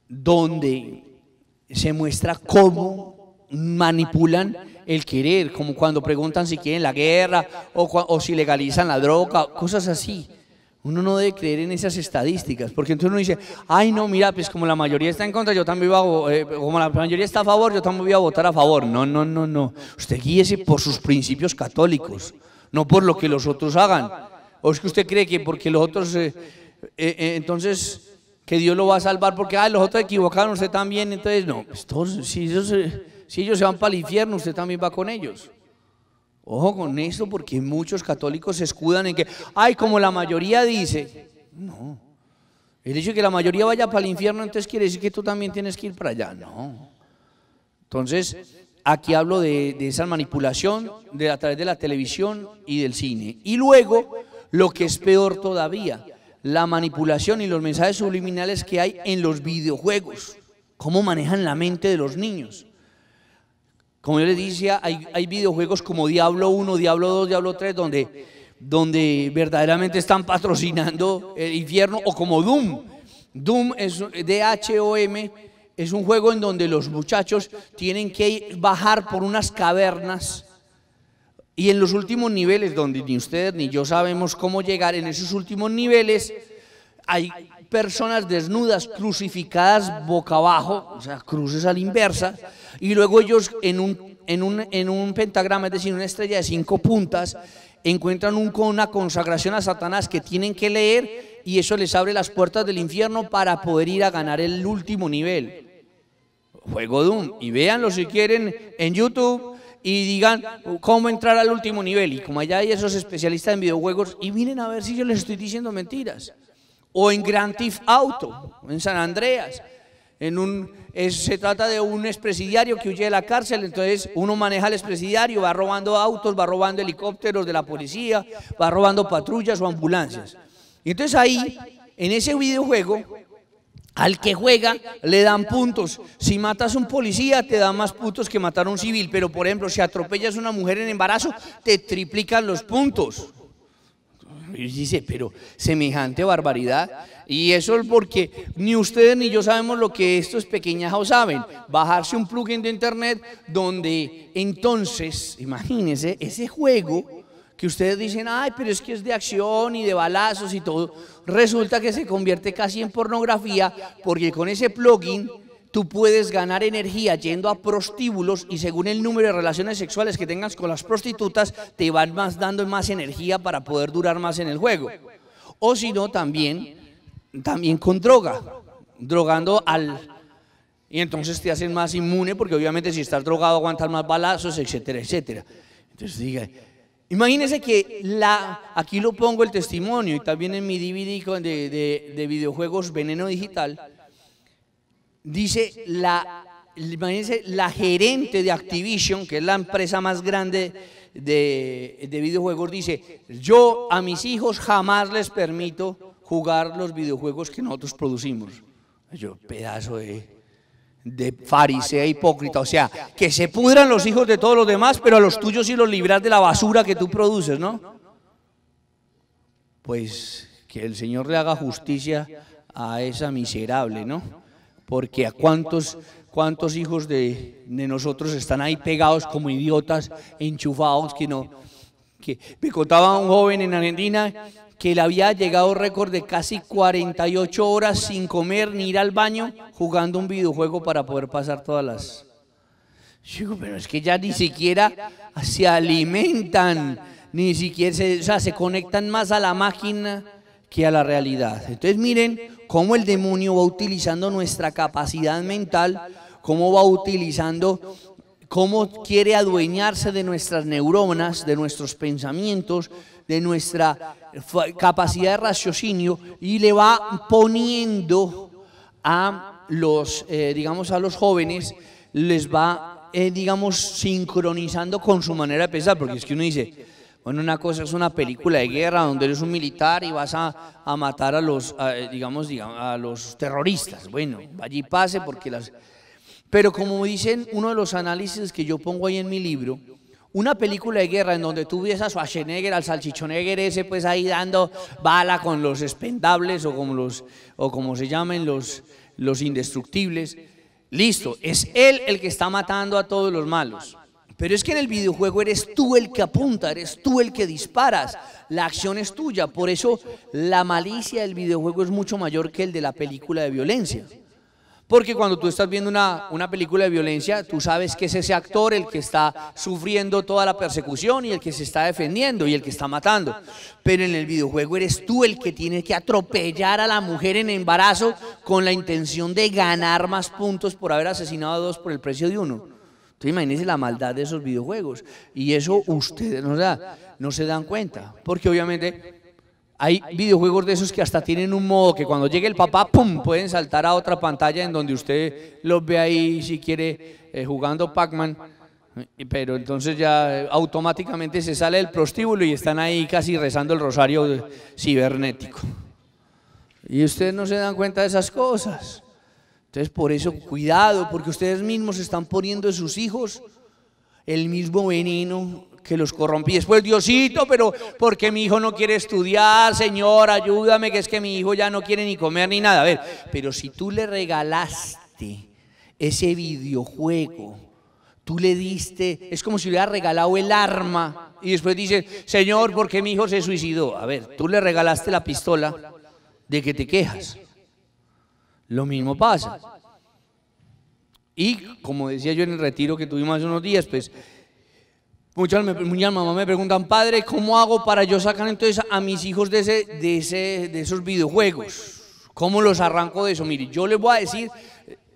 donde se muestra cómo manipulan el querer, como cuando preguntan si quieren la guerra o, si legalizan la droga, cosas así. Uno no debe creer en esas estadísticas, porque entonces uno dice, ay no, mira, pues como la mayoría está en contra, yo también voy a, eh, como la mayoría está a favor, yo también voy a votar a favor. No, no, no, no. Usted guíese por sus principios católicos, no por lo que los otros hagan. O es que usted cree que porque los otros, eh, eh, entonces, que Dios lo va a salvar, porque, ay, los otros equivocaron, usted también, entonces, no, pues todos, si si ellos se van para el infierno, usted también va con ellos. Ojo con esto porque muchos católicos se escudan en que, ay, como la mayoría dice, no. El hecho de que la mayoría vaya para el infierno, entonces quiere decir que tú también tienes que ir para allá. No. Entonces, aquí hablo de, de esa manipulación de, a través de la televisión y del cine. Y luego, lo que es peor todavía, la manipulación y los mensajes subliminales que hay en los videojuegos. Cómo manejan la mente de los niños. Como yo les decía, hay, videojuegos como Diablo 1, Diablo 2, Diablo 3, donde, donde verdaderamente están patrocinando el infierno, o como Doom. Doom es D-H-O-M, es un juego en donde los muchachos tienen que bajar por unas cavernas. Y en los últimos niveles, donde ni ustedes ni yo sabemos cómo llegar, en esos últimos niveles hay personas desnudas, crucificadas boca abajo, o sea, cruces a la inversa, y luego ellos en un, en un, en un pentagrama, es decir, una estrella de cinco puntas, encuentran un, una consagración a Satanás que tienen que leer y eso les abre las puertas del infierno para poder ir a ganar el último nivel. Juego Doom. Y véanlo si quieren en YouTube y digan cómo entrar al último nivel. Y como allá hay esos especialistas en videojuegos, y miren a ver si yo les estoy diciendo mentiras o en Grand Theft Auto, en San Andreas. En un, se trata de un expresidiario que huye de la cárcel, entonces uno maneja al expresidiario, va robando autos, va robando helicópteros de la policía, va robando patrullas o ambulancias. Y entonces ahí, en ese videojuego, al que juega le dan puntos. Si matas a un policía, te dan más puntos que matar a un civil. Pero, por ejemplo, si atropellas a una mujer en embarazo, te triplican los puntos. Y dice, pero semejante barbaridad. Y eso es porque ni ustedes ni yo sabemos lo que estos pequeñajos saben. Bajarse un plugin de internet donde entonces, imagínense, ese juego que ustedes dicen, ay, pero es que es de acción y de balazos y todo, resulta que se convierte casi en pornografía porque con ese plugin tú puedes ganar energía yendo a prostíbulos y según el número de relaciones sexuales que tengas con las prostitutas, te van más dando más energía para poder durar más en el juego. O si no, también, también con droga, drogando al... Y entonces te hacen más inmune porque obviamente si estás drogado aguantas más balazos, etcétera, etcétera. Entonces diga, imagínese que la, aquí lo pongo el testimonio y también en mi DVD de videojuegos Veneno Digital dice la, la gerente de Activision, que es la empresa más grande de, videojuegos, dice, yo a mis hijos jamás les permito jugar los videojuegos que nosotros producimos. Yo, pedazo de, de farisea hipócrita, o sea, que se pudran los hijos de todos los demás, pero a los tuyos sí los libras de la basura que tú produces, ¿no? Pues que el Señor le haga justicia a esa miserable, ¿no? porque a cuántos, cuántos hijos de, nosotros están ahí pegados como idiotas, enchufados, que no... Que me contaba un joven en Argentina que le había llegado récord de casi 48 horas sin comer ni ir al baño jugando un videojuego para poder pasar todas las... digo, pero es que ya ni siquiera se alimentan, ni siquiera se, o se conectan más a la máquina que a la realidad. Entonces miren cómo el demonio va utilizando nuestra capacidad mental, cómo va utilizando, cómo quiere adueñarse de nuestras neuronas, de nuestros pensamientos, de nuestra capacidad de raciocinio y le va poniendo a los, eh, digamos, a los jóvenes, les va, eh, digamos, sincronizando con su manera de pensar, porque es que uno dice, bueno, una cosa es una película de guerra donde eres un militar y vas a, matar a los, eh, digamos, a los terroristas. Bueno, allí pase porque las... Pero como dicen uno de los análisis que yo pongo ahí en mi libro, una película de guerra en donde tú ves a Schwarzenegger, al salchichonegger ese, pues ahí dando bala con los expendables o como, los, o como se llamen los, los indestructibles. Listo, es él el que está matando a todos los malos. Pero es que en el videojuego eres tú el que apunta, eres tú el que disparas, la acción es tuya. Por eso la malicia del videojuego es mucho mayor que el de la película de violencia. Porque cuando tú estás viendo una, película de violencia, tú sabes que es ese actor el que está sufriendo toda la persecución y el que se está defendiendo y el que está matando. Pero en el videojuego eres tú el que tiene que atropellar a la mujer en embarazo con la intención de ganar más puntos por haber asesinado a dos por el precio de uno. Entonces imagínense la maldad de esos videojuegos. Y eso ustedes no, no se dan cuenta. Porque obviamente hay videojuegos de esos que hasta tienen un modo que cuando llegue el papá, ¡pum!, pueden saltar a otra pantalla en donde usted los ve ahí, si quiere, eh, jugando Pac-Man. Pero entonces ya eh, automáticamente se sale del prostíbulo y están ahí casi rezando el rosario eh, cibernético. Y ustedes no se dan cuenta de esas cosas. Entonces, por eso, cuidado, porque ustedes mismos están poniendo en sus hijos el mismo veneno que los corrompí. Después, Diosito, pero porque mi hijo no quiere estudiar, Señor, ayúdame, que es que mi hijo ya no quiere ni comer ni nada. A ver, pero si tú le regalaste ese videojuego, tú le diste, es como si le hubieras regalado el arma y después dice, Señor, porque mi hijo se suicidó? A ver, tú le regalaste la pistola de que te quejas. Lo mismo pasa. Y como decía yo en el retiro que tuvimos hace unos días, pues muchas, muchas mamás me preguntan, padre, ¿cómo hago para yo sacar entonces a mis hijos de, ese, ese, de esos videojuegos? ¿Cómo los arranco de eso? Mire, yo les voy a decir,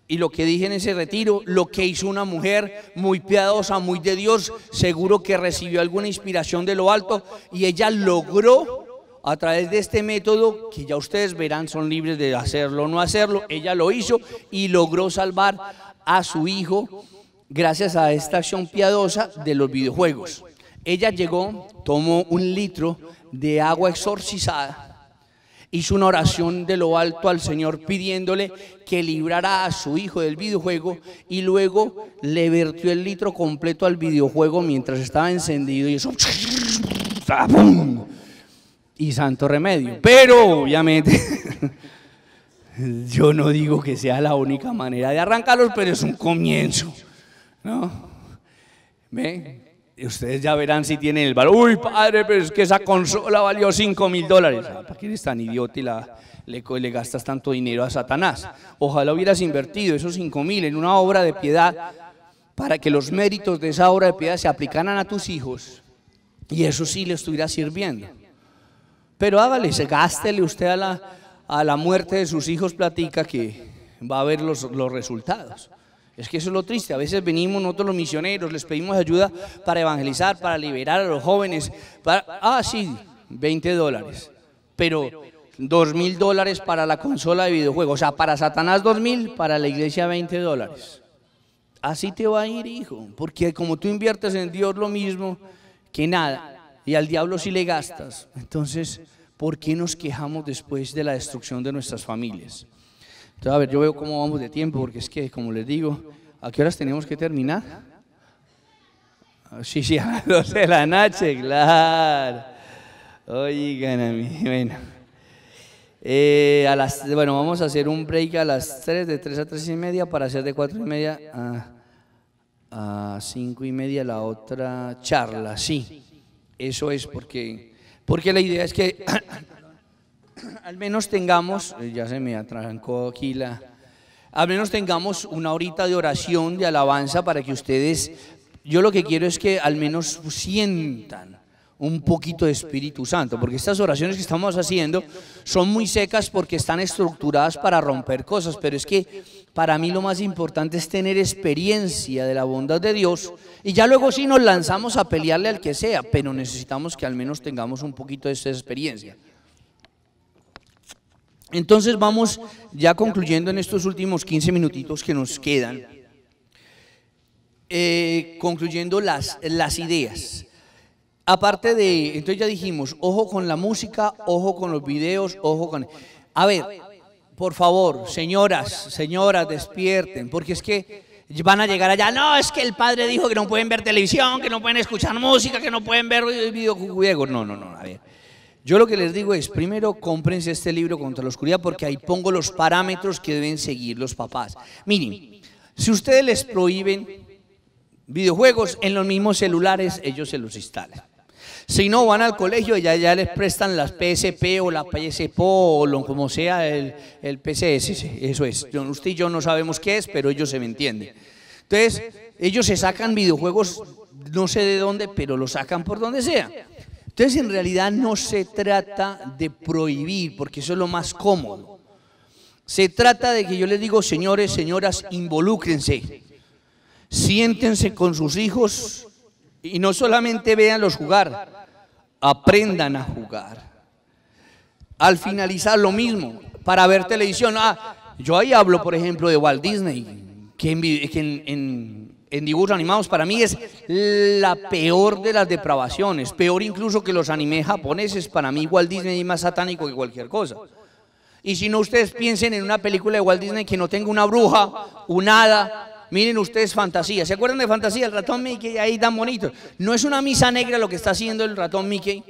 y lo que dije en ese retiro, lo que hizo una mujer muy piadosa, muy de Dios, seguro que recibió alguna inspiración de lo alto y ella logró a través de este método, que ya ustedes verán, son libres de hacerlo o no hacerlo, ella lo hizo y logró salvar a su hijo gracias a esta acción piadosa de los videojuegos. Ella llegó, tomó un litro de agua exorcizada, hizo una oración de lo alto al Señor pidiéndole que librara a su hijo del videojuego y luego le vertió el litro completo al videojuego mientras estaba encendido y eso... ¡Pum! y santo remedio. Pero obviamente yo no digo que sea la única manera de arrancarlos, pero es un comienzo. ¿No? Ustedes ya verán si tienen el valor. Uy, padre, pero es que esa consola valió 5 mil dólares. Ah, ¿Para qué eres tan idiota y le, gastas tanto dinero a Satanás? Ojalá hubieras invertido esos 5 mil en una obra de piedad para que los méritos de esa obra de piedad se aplicaran a tus hijos y eso sí le estuviera sirviendo. Pero hágale, gástele usted a la, a la muerte de sus hijos, platica que va a ver los, resultados. Es que eso es lo triste. A veces venimos nosotros los misioneros, les pedimos ayuda para evangelizar, para liberar a los jóvenes. ah, sí, 20 dólares. Pero 2 mil dólares para la consola de videojuegos. O sea, para Satanás 2 mil, para la iglesia 20 dólares. Así te va a ir, hijo. Porque como tú inviertes en Dios lo mismo que nada, y al diablo si le gastas. Entonces, ¿por qué nos quejamos después de la destrucción de nuestras familias? Entonces, a ver, yo veo cómo vamos de tiempo, porque es que, como les digo, ¿a qué horas tenemos que terminar? Sí, sí, a las de la noche, claro. Oigan a mí, bueno. Eh, las, bueno, vamos a hacer un break a las 3, de 3 a 3 y media, para hacer de 4 y media a, a 5 y media la otra charla, sí. Eso es porque, porque la idea es que al menos tengamos, eh, ya se me atrancó aquí la, al menos tengamos una horita de oración, de alabanza para que ustedes, yo lo que quiero es que al menos sientan un poquito de Espíritu Santo, porque estas oraciones que estamos haciendo son muy secas porque están estructuradas para romper cosas, pero es que para mí lo más importante es tener experiencia de la bondad de Dios y ya luego sí nos lanzamos a pelearle al que sea, pero necesitamos que al menos tengamos un poquito de esa experiencia. Entonces vamos ya concluyendo en estos últimos 15 minutitos que nos quedan, eh, concluyendo las, las ideas. Aparte de, entonces ya dijimos, ojo con la música, ojo con los videos, ojo con... A ver, por favor, señoras, señoras, despierten, porque es que van a llegar allá, no, es que el padre dijo que no pueden ver televisión, que no pueden escuchar música, que no pueden ver videojuegos, no, no, no, a ver. Yo lo que les digo es, primero, cómprense este libro contra la oscuridad porque ahí pongo los parámetros que deben seguir los papás. Miren, si ustedes les prohíben videojuegos en los mismos celulares, ellos se los instalan. Si no, van al colegio y ya, ya les prestan las PSP o la PSPO o lo como sea el, el PCS. Eso es. Usted y yo no sabemos qué es, pero ellos se me entienden. Entonces, ellos se sacan videojuegos, no sé de dónde, pero lo sacan por donde sea. Entonces, en realidad no se trata de prohibir, porque eso es lo más cómodo. Se trata de que yo les digo, señores, señoras, involúcrense. Siéntense con sus hijos y no solamente véanlos jugar, aprendan a jugar. Al finalizar lo mismo, para ver televisión, ah, yo ahí hablo, por ejemplo, de Walt Disney, que en, dibujos animados para mí es la peor de las depravaciones, peor incluso que los animes japoneses, para mí Walt Disney es más satánico que cualquier cosa. Y si no, ustedes piensen en una película de Walt Disney que no tenga una bruja, un hada, Miren ustedes fantasía. ¿Se acuerdan de fantasía? El ratón Mickey ahí tan bonito. No es una misa negra lo que está haciendo el ratón Mickey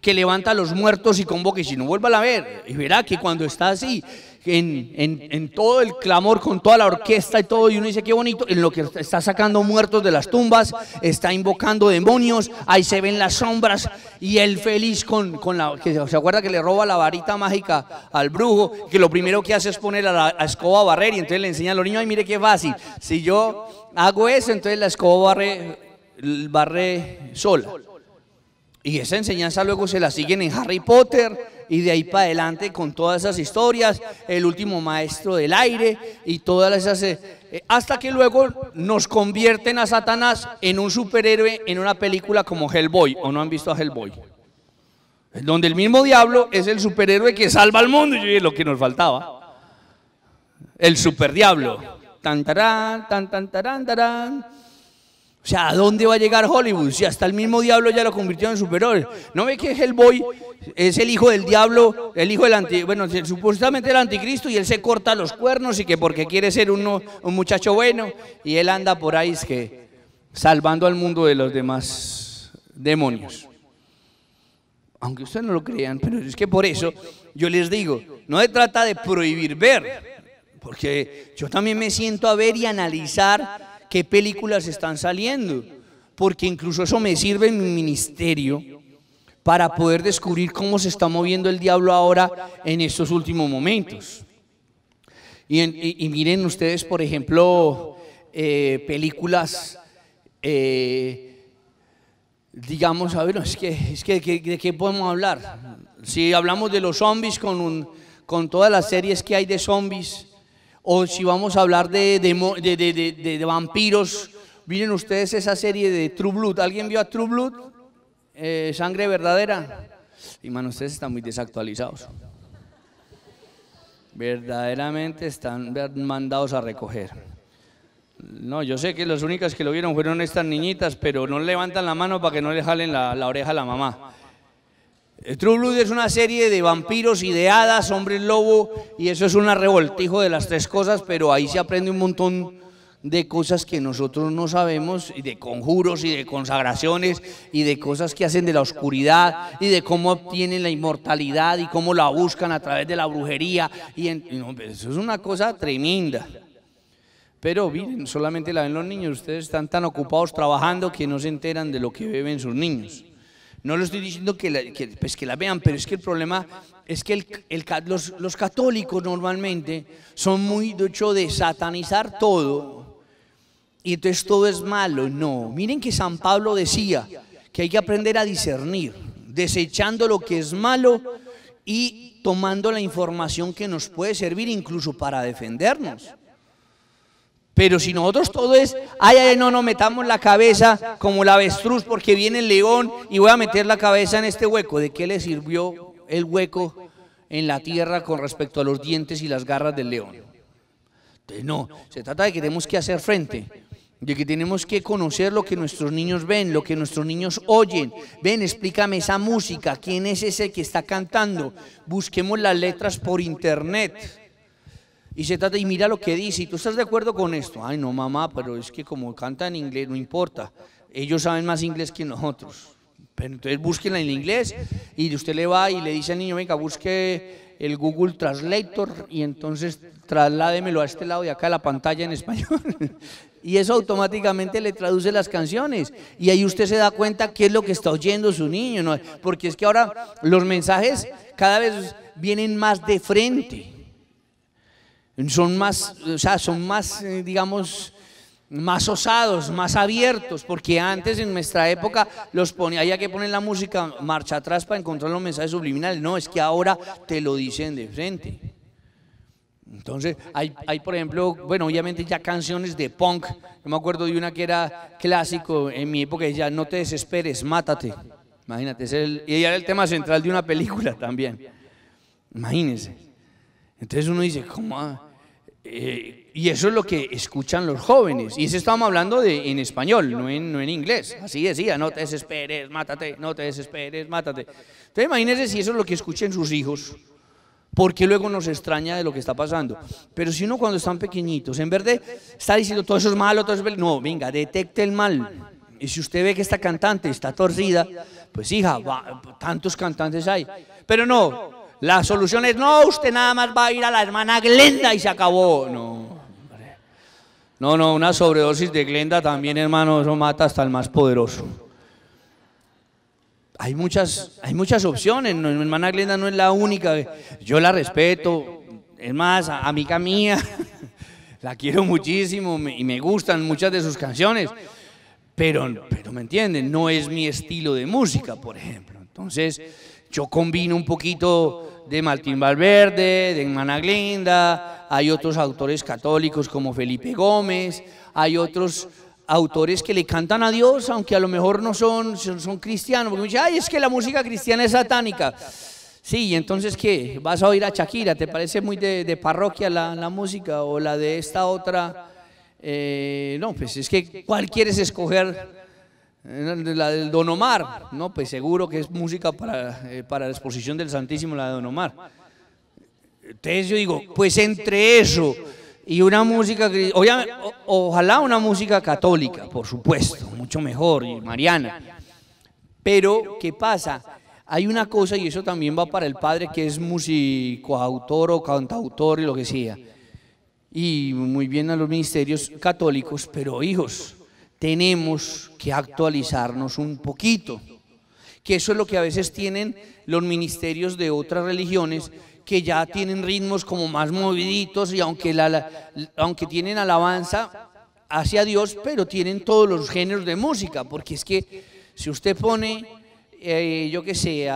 que levanta a los muertos y convoca y si no vuelva a ver. Y verá que cuando está así en, todo el clamor, con toda la orquesta y todo, y uno dice qué bonito, en lo que está sacando muertos de las tumbas, está invocando demonios, ahí se ven las sombras, y el feliz con, la, que se acuerda que le roba la varita mágica al brujo, que lo primero que hace es poner a la escoba a barrer, y entonces le enseña a los niños, ay mire qué fácil, si yo hago eso, entonces la escoba barre, barre Y esa enseñanza luego se la siguen en Harry Potter, y de ahí para adelante con todas esas historias, el último maestro del aire y todas esas... Eh, eh, hasta que luego nos convierten a Satanás en un superhéroe en una película como Hellboy, o no han visto a Hellboy, donde el mismo diablo es el superhéroe que salva al mundo, y lo que nos faltaba, el superdiablo. Tan tarán, tan tan tarán, tarán. O sea, ¿a dónde va a llegar Hollywood? Si hasta el mismo diablo ya lo convirtió en superhéroe. ¿No ve que boy, es el hijo del diablo, el hijo del anti, bueno, supuestamente el anticristo y él se corta los cuernos y que porque quiere ser uno, un muchacho bueno y él anda por ahí es que salvando al mundo de los demás demonios. Aunque ustedes no lo crean, pero es que por eso yo les digo, no se trata de prohibir ver, porque yo también me siento a ver y analizar qué películas están saliendo, porque incluso eso me sirve en mi ministerio para poder descubrir cómo se está moviendo el diablo ahora en estos últimos momentos. Y, miren ustedes, por ejemplo, eh, películas, eh, digamos, a ver, es que, es que de, qué podemos hablar. Si hablamos de los zombies con, con todas las series que hay de zombies, o si vamos a hablar de, vampiros. Miren ustedes esa serie de True Blood. ¿Alguien vio a True Blood? Eh, sangre verdadera. Y man, ustedes están muy desactualizados. Verdaderamente están mandados a recoger. No, yo sé que las únicas que lo vieron fueron estas niñitas, pero no levantan la mano para que no le jalen la oreja a la mamá. True Blood es una serie de vampiros y de hadas, hombres lobo, y eso es un revoltijo de las tres cosas, pero ahí se aprende un montón de cosas que nosotros no sabemos, y de conjuros y de consagraciones, y de cosas que hacen de la oscuridad, y de cómo obtienen la inmortalidad, y cómo la buscan a través de la brujería. Y, pues, eso es una cosa tremenda. Pero miren, solamente la ven los niños, ustedes están tan ocupados trabajando que no se enteran de lo que beben sus niños. No lo estoy diciendo que la, pues, la vean, pero es que el problema es que los, los, católicos normalmente son muy de hecho de satanizar todo y entonces todo es malo. No, miren que San Pablo decía que hay que aprender a discernir, desechando lo que es malo y tomando la información que nos puede servir incluso para defendernos. Pero si nosotros todo es, ay, ay, no, no metamos la cabeza como la avestruz porque viene el león y voy a meter la cabeza en este hueco. ¿De qué le sirvió el hueco en la tierra con respecto a los dientes y las garras del león? no, se trata de que tenemos que hacer frente. De que tenemos que conocer lo que nuestros niños ven, lo que nuestros niños oyen. Ven, explícame esa música, quién es ese que está cantando. Busquemos las letras por internet y se trata, y mira lo que dice, y tú estás de acuerdo con esto. Ay, no, mamá, pero es que como canta en inglés, no importa. Ellos saben más inglés que nosotros. Pero entonces búsquenla en inglés y usted le va y le dice al niño, venga, busque el Google Translator y entonces trasládemelo a este lado de acá de la pantalla en español. y eso automáticamente le traduce las canciones. Y ahí usted se da cuenta qué es lo que está oyendo su niño. ¿no? Porque es que ahora los mensajes cada vez vienen más de frente son más, o sea, son más, eh, digamos, más osados, más abiertos, porque antes en nuestra época los ponía, ya que ponen la música marcha atrás para encontrar los mensajes subliminales, no, es que ahora te lo dicen de frente. Entonces, hay, por ejemplo, bueno, obviamente ya canciones de punk, yo me acuerdo de una que era clásico en mi época, ya no te desesperes, mátate, imagínate, ese y era el tema central de una película también, imagínense. Entonces uno dice, ¿cómo? Eh, y eso es lo que escuchan los jóvenes. Y eso estábamos hablando de, en español, no en, inglés. Así decía, no te desesperes, mátate, no te desesperes, mátate. Entonces imagínense si eso es lo que escuchen sus hijos, porque luego nos extraña de lo que está pasando. Pero si uno cuando están pequeñitos, en vez de estar diciendo todo eso es malo, todo eso es no, venga, detecte el mal. Y si usted ve que esta cantante está torcida, pues hija, tantos cantantes hay. Pero no, la solución es, no, usted nada más va a ir a la hermana Glenda y se acabó. No, no, no una sobredosis de Glenda también, hermano, eso mata hasta el más poderoso. Hay muchas, hay muchas opciones, mi hermana Glenda no es la única. Yo la respeto, es más, amiga mía, la quiero muchísimo y me gustan muchas de sus canciones. Pero, pero me entienden, no es mi estilo de música, por ejemplo. Entonces yo combino un poquito de Martín Valverde, de Hermana Glinda, hay otros autores católicos como Felipe Gómez, hay otros autores que le cantan a Dios, aunque a lo mejor no son, son, cristianos, porque me dicen, ay, es que la música cristiana es satánica. Sí, entonces ¿qué? ¿Vas a oír a Shakira? ¿Te parece muy de, parroquia la, la, música o la de esta otra? Eh, no, pues es que ¿cuál quieres escoger? La del Don Omar. No, pues seguro que es música eh, para, la exposición del Santísimo, la de Don Omar. Entonces yo digo, pues entre eso y una música, ojalá una música católica, por supuesto, mucho mejor, y mariana. Pero, ¿qué pasa? Hay una cosa, y eso también va para el padre, que es autor o cantautor y lo que sea. Y muy bien a los ministerios católicos, pero hijos, tenemos que actualizarnos un poquito, que eso es lo que a veces tienen los ministerios de otras religiones que ya tienen ritmos como más moviditos y aunque, tienen alabanza hacia Dios, pero tienen todos los géneros de música, porque es que si usted pone, eh, yo que sé,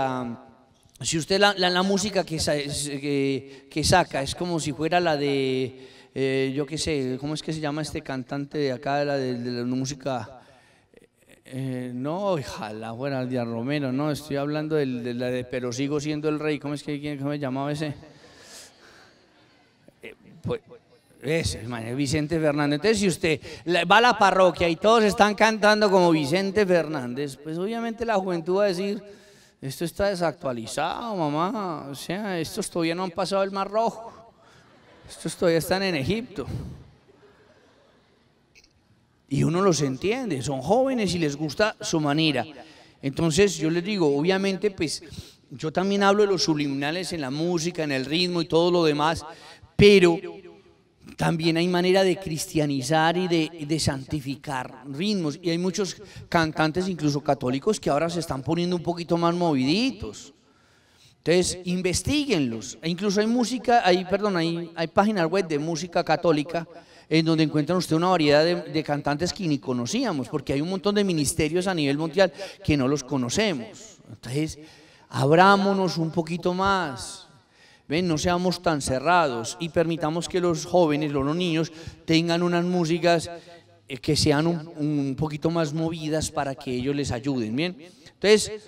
Si usted la, música que, saca es como si fuera la de eh, yo qué sé, ¿cómo es que se llama este cantante de acá de la, de, la música? Eh, eh, no, ojalá fuera Díaz Romero, no, estoy hablando del, de la de Pero sigo siendo el rey, ¿cómo es que quién me llamaba ese? Eh, pues, ese, Vicente Fernández. Entonces, si usted va a la parroquia y todos están cantando como Vicente Fernández, pues obviamente la juventud va a decir, esto está desactualizado, mamá, o sea, estos todavía no han pasado el mar rojo. Estos todavía están en Egipto. Y uno los entiende, son jóvenes y les gusta su manera. Entonces yo les digo, obviamente pues yo también hablo de los subliminales en la música, en el ritmo y todo lo demás, pero también hay manera de cristianizar y de, santificar ritmos. Y hay muchos cantantes, incluso católicos, que ahora se están poniendo un poquito más moviditos. Entonces, investiguenlos. E incluso hay música, hay, perdón, hay, páginas web de música católica en donde encuentran usted una variedad de, cantantes que ni conocíamos, porque hay un montón de ministerios a nivel mundial que no los conocemos. Entonces, abrámonos un poquito más. ¿Ven? No seamos tan cerrados y permitamos que los jóvenes, los niños, tengan unas músicas eh, que sean un, poquito más movidas para que ellos les ayuden. ¿Bien? Entonces,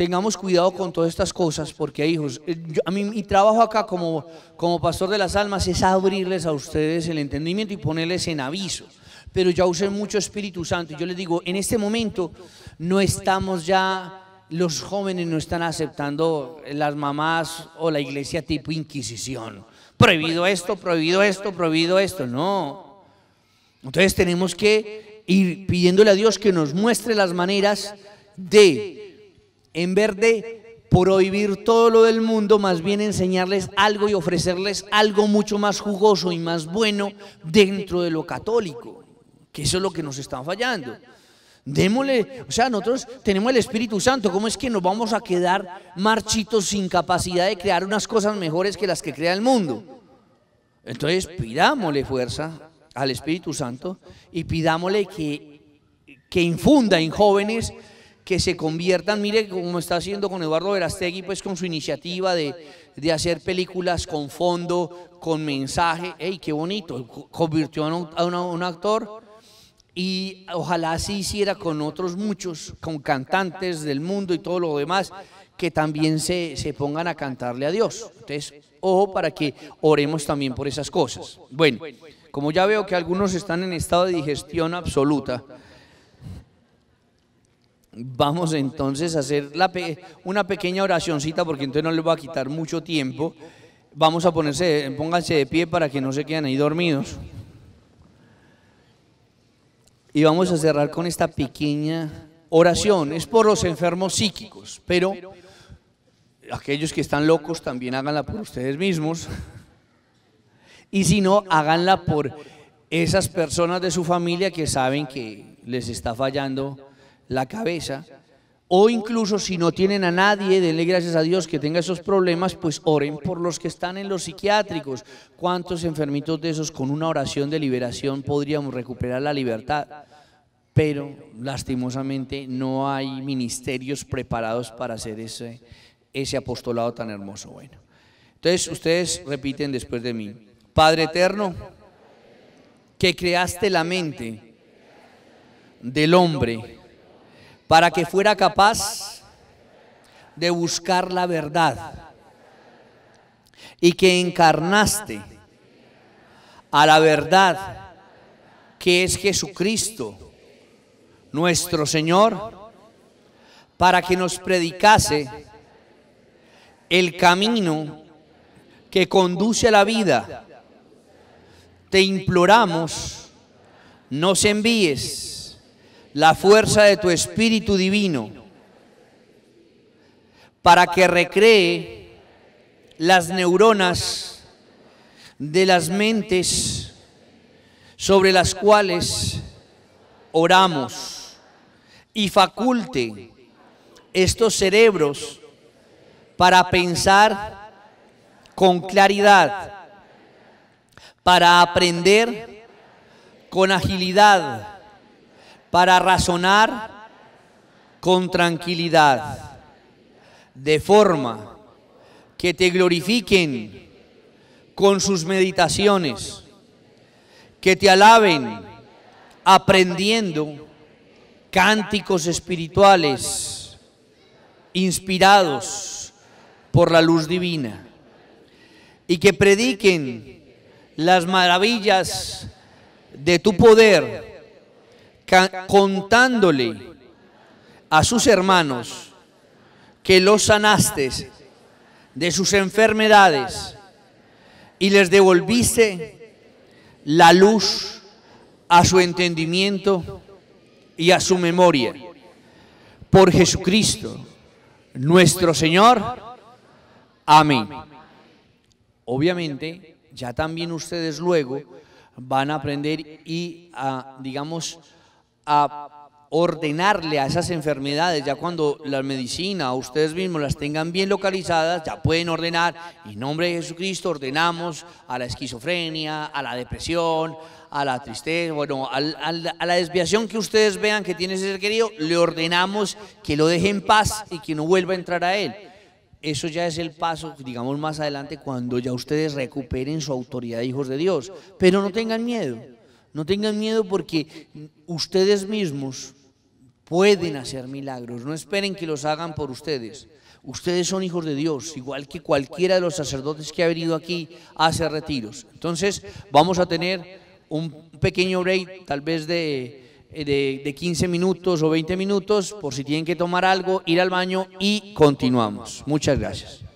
tengamos cuidado con todas estas cosas, porque hijos, eh, a mí mi trabajo acá como, como pastor de las almas es abrirles a ustedes el entendimiento y ponerles en aviso. Pero ya usé mucho Espíritu Santo yo les digo, en este momento no estamos ya, los jóvenes no están aceptando las mamás o la iglesia tipo Inquisición. Prohibido esto, prohibido esto, prohibido esto, no. Entonces tenemos que ir pidiéndole a Dios que nos muestre las maneras de en vez de prohibir todo lo del mundo, más bien enseñarles algo y ofrecerles algo mucho más jugoso y más bueno dentro de lo católico, que eso es lo que nos están fallando. Démosle, o sea, nosotros tenemos el Espíritu Santo, ¿cómo es que nos vamos a quedar marchitos sin capacidad de crear unas cosas mejores que las que crea el mundo? Entonces, pidámosle fuerza al Espíritu Santo y pidámosle que, que infunda en jóvenes que se conviertan, mire como está haciendo con Eduardo Verastegui, pues con su iniciativa de, hacer películas con fondo, con mensaje, ¡ey, qué bonito! Convirtió a un, actor y ojalá así hiciera con otros muchos, con cantantes del mundo y todo lo demás, que también se, se pongan a cantarle a Dios. Entonces, ojo para que oremos también por esas cosas. Bueno, como ya veo que algunos están en estado de digestión absoluta, Vamos entonces a hacer una pequeña oracioncita porque entonces no les va a quitar mucho tiempo. Vamos a ponerse, pónganse de pie para que no se queden ahí dormidos. Y vamos a cerrar con esta pequeña oración. Es por los enfermos psíquicos, pero aquellos que están locos también háganla por ustedes mismos. Y si no, háganla por esas personas de su familia que saben que les está fallando la cabeza, o incluso si no tienen a nadie, denle gracias a Dios que tenga esos problemas, pues oren por los que están en los psiquiátricos. ¿Cuántos enfermitos de esos con una oración de liberación podríamos recuperar la libertad? Pero lastimosamente no hay ministerios preparados para hacer ese, ese apostolado tan hermoso. Bueno, entonces ustedes repiten después de mí. Padre eterno, que creaste la mente del hombre para que fuera capaz de buscar la verdad y que encarnaste a la verdad que es Jesucristo, nuestro Señor, para que nos predicase el camino que conduce a la vida. Te imploramos, nos envíes la fuerza de tu Espíritu Divino para que recree las neuronas de las mentes sobre las cuales oramos y faculte estos cerebros para pensar con claridad, para aprender con agilidad para razonar con tranquilidad, de forma que te glorifiquen con sus meditaciones, que te alaben aprendiendo cánticos espirituales inspirados por la luz divina y que prediquen las maravillas de tu poder contándole a sus hermanos que los sanaste de sus enfermedades y les devolviste la luz a su entendimiento y a su memoria. Por Jesucristo, nuestro Señor. Amén. Obviamente, ya también ustedes luego van a aprender y a, digamos, a ordenarle a esas enfermedades, ya cuando la medicina, ustedes mismos las tengan bien localizadas, ya pueden ordenar, en nombre de Jesucristo ordenamos a la esquizofrenia, a la depresión, a la tristeza, bueno, a, la desviación que ustedes vean que tiene ese ser querido, le ordenamos que lo deje en paz y que no vuelva a entrar a él. Eso ya es el paso, digamos más adelante, cuando ya ustedes recuperen su autoridad hijos de Dios. Pero no tengan miedo. No tengan miedo porque ustedes mismos pueden hacer milagros. No esperen que los hagan por ustedes. Ustedes son hijos de Dios, igual que cualquiera de los sacerdotes que ha venido aquí a hacer retiros. Entonces vamos a tener un pequeño break, tal vez de, 15 eh, minutos o 20 minutos, por si tienen que tomar algo, ir al baño y continuamos. Muchas gracias.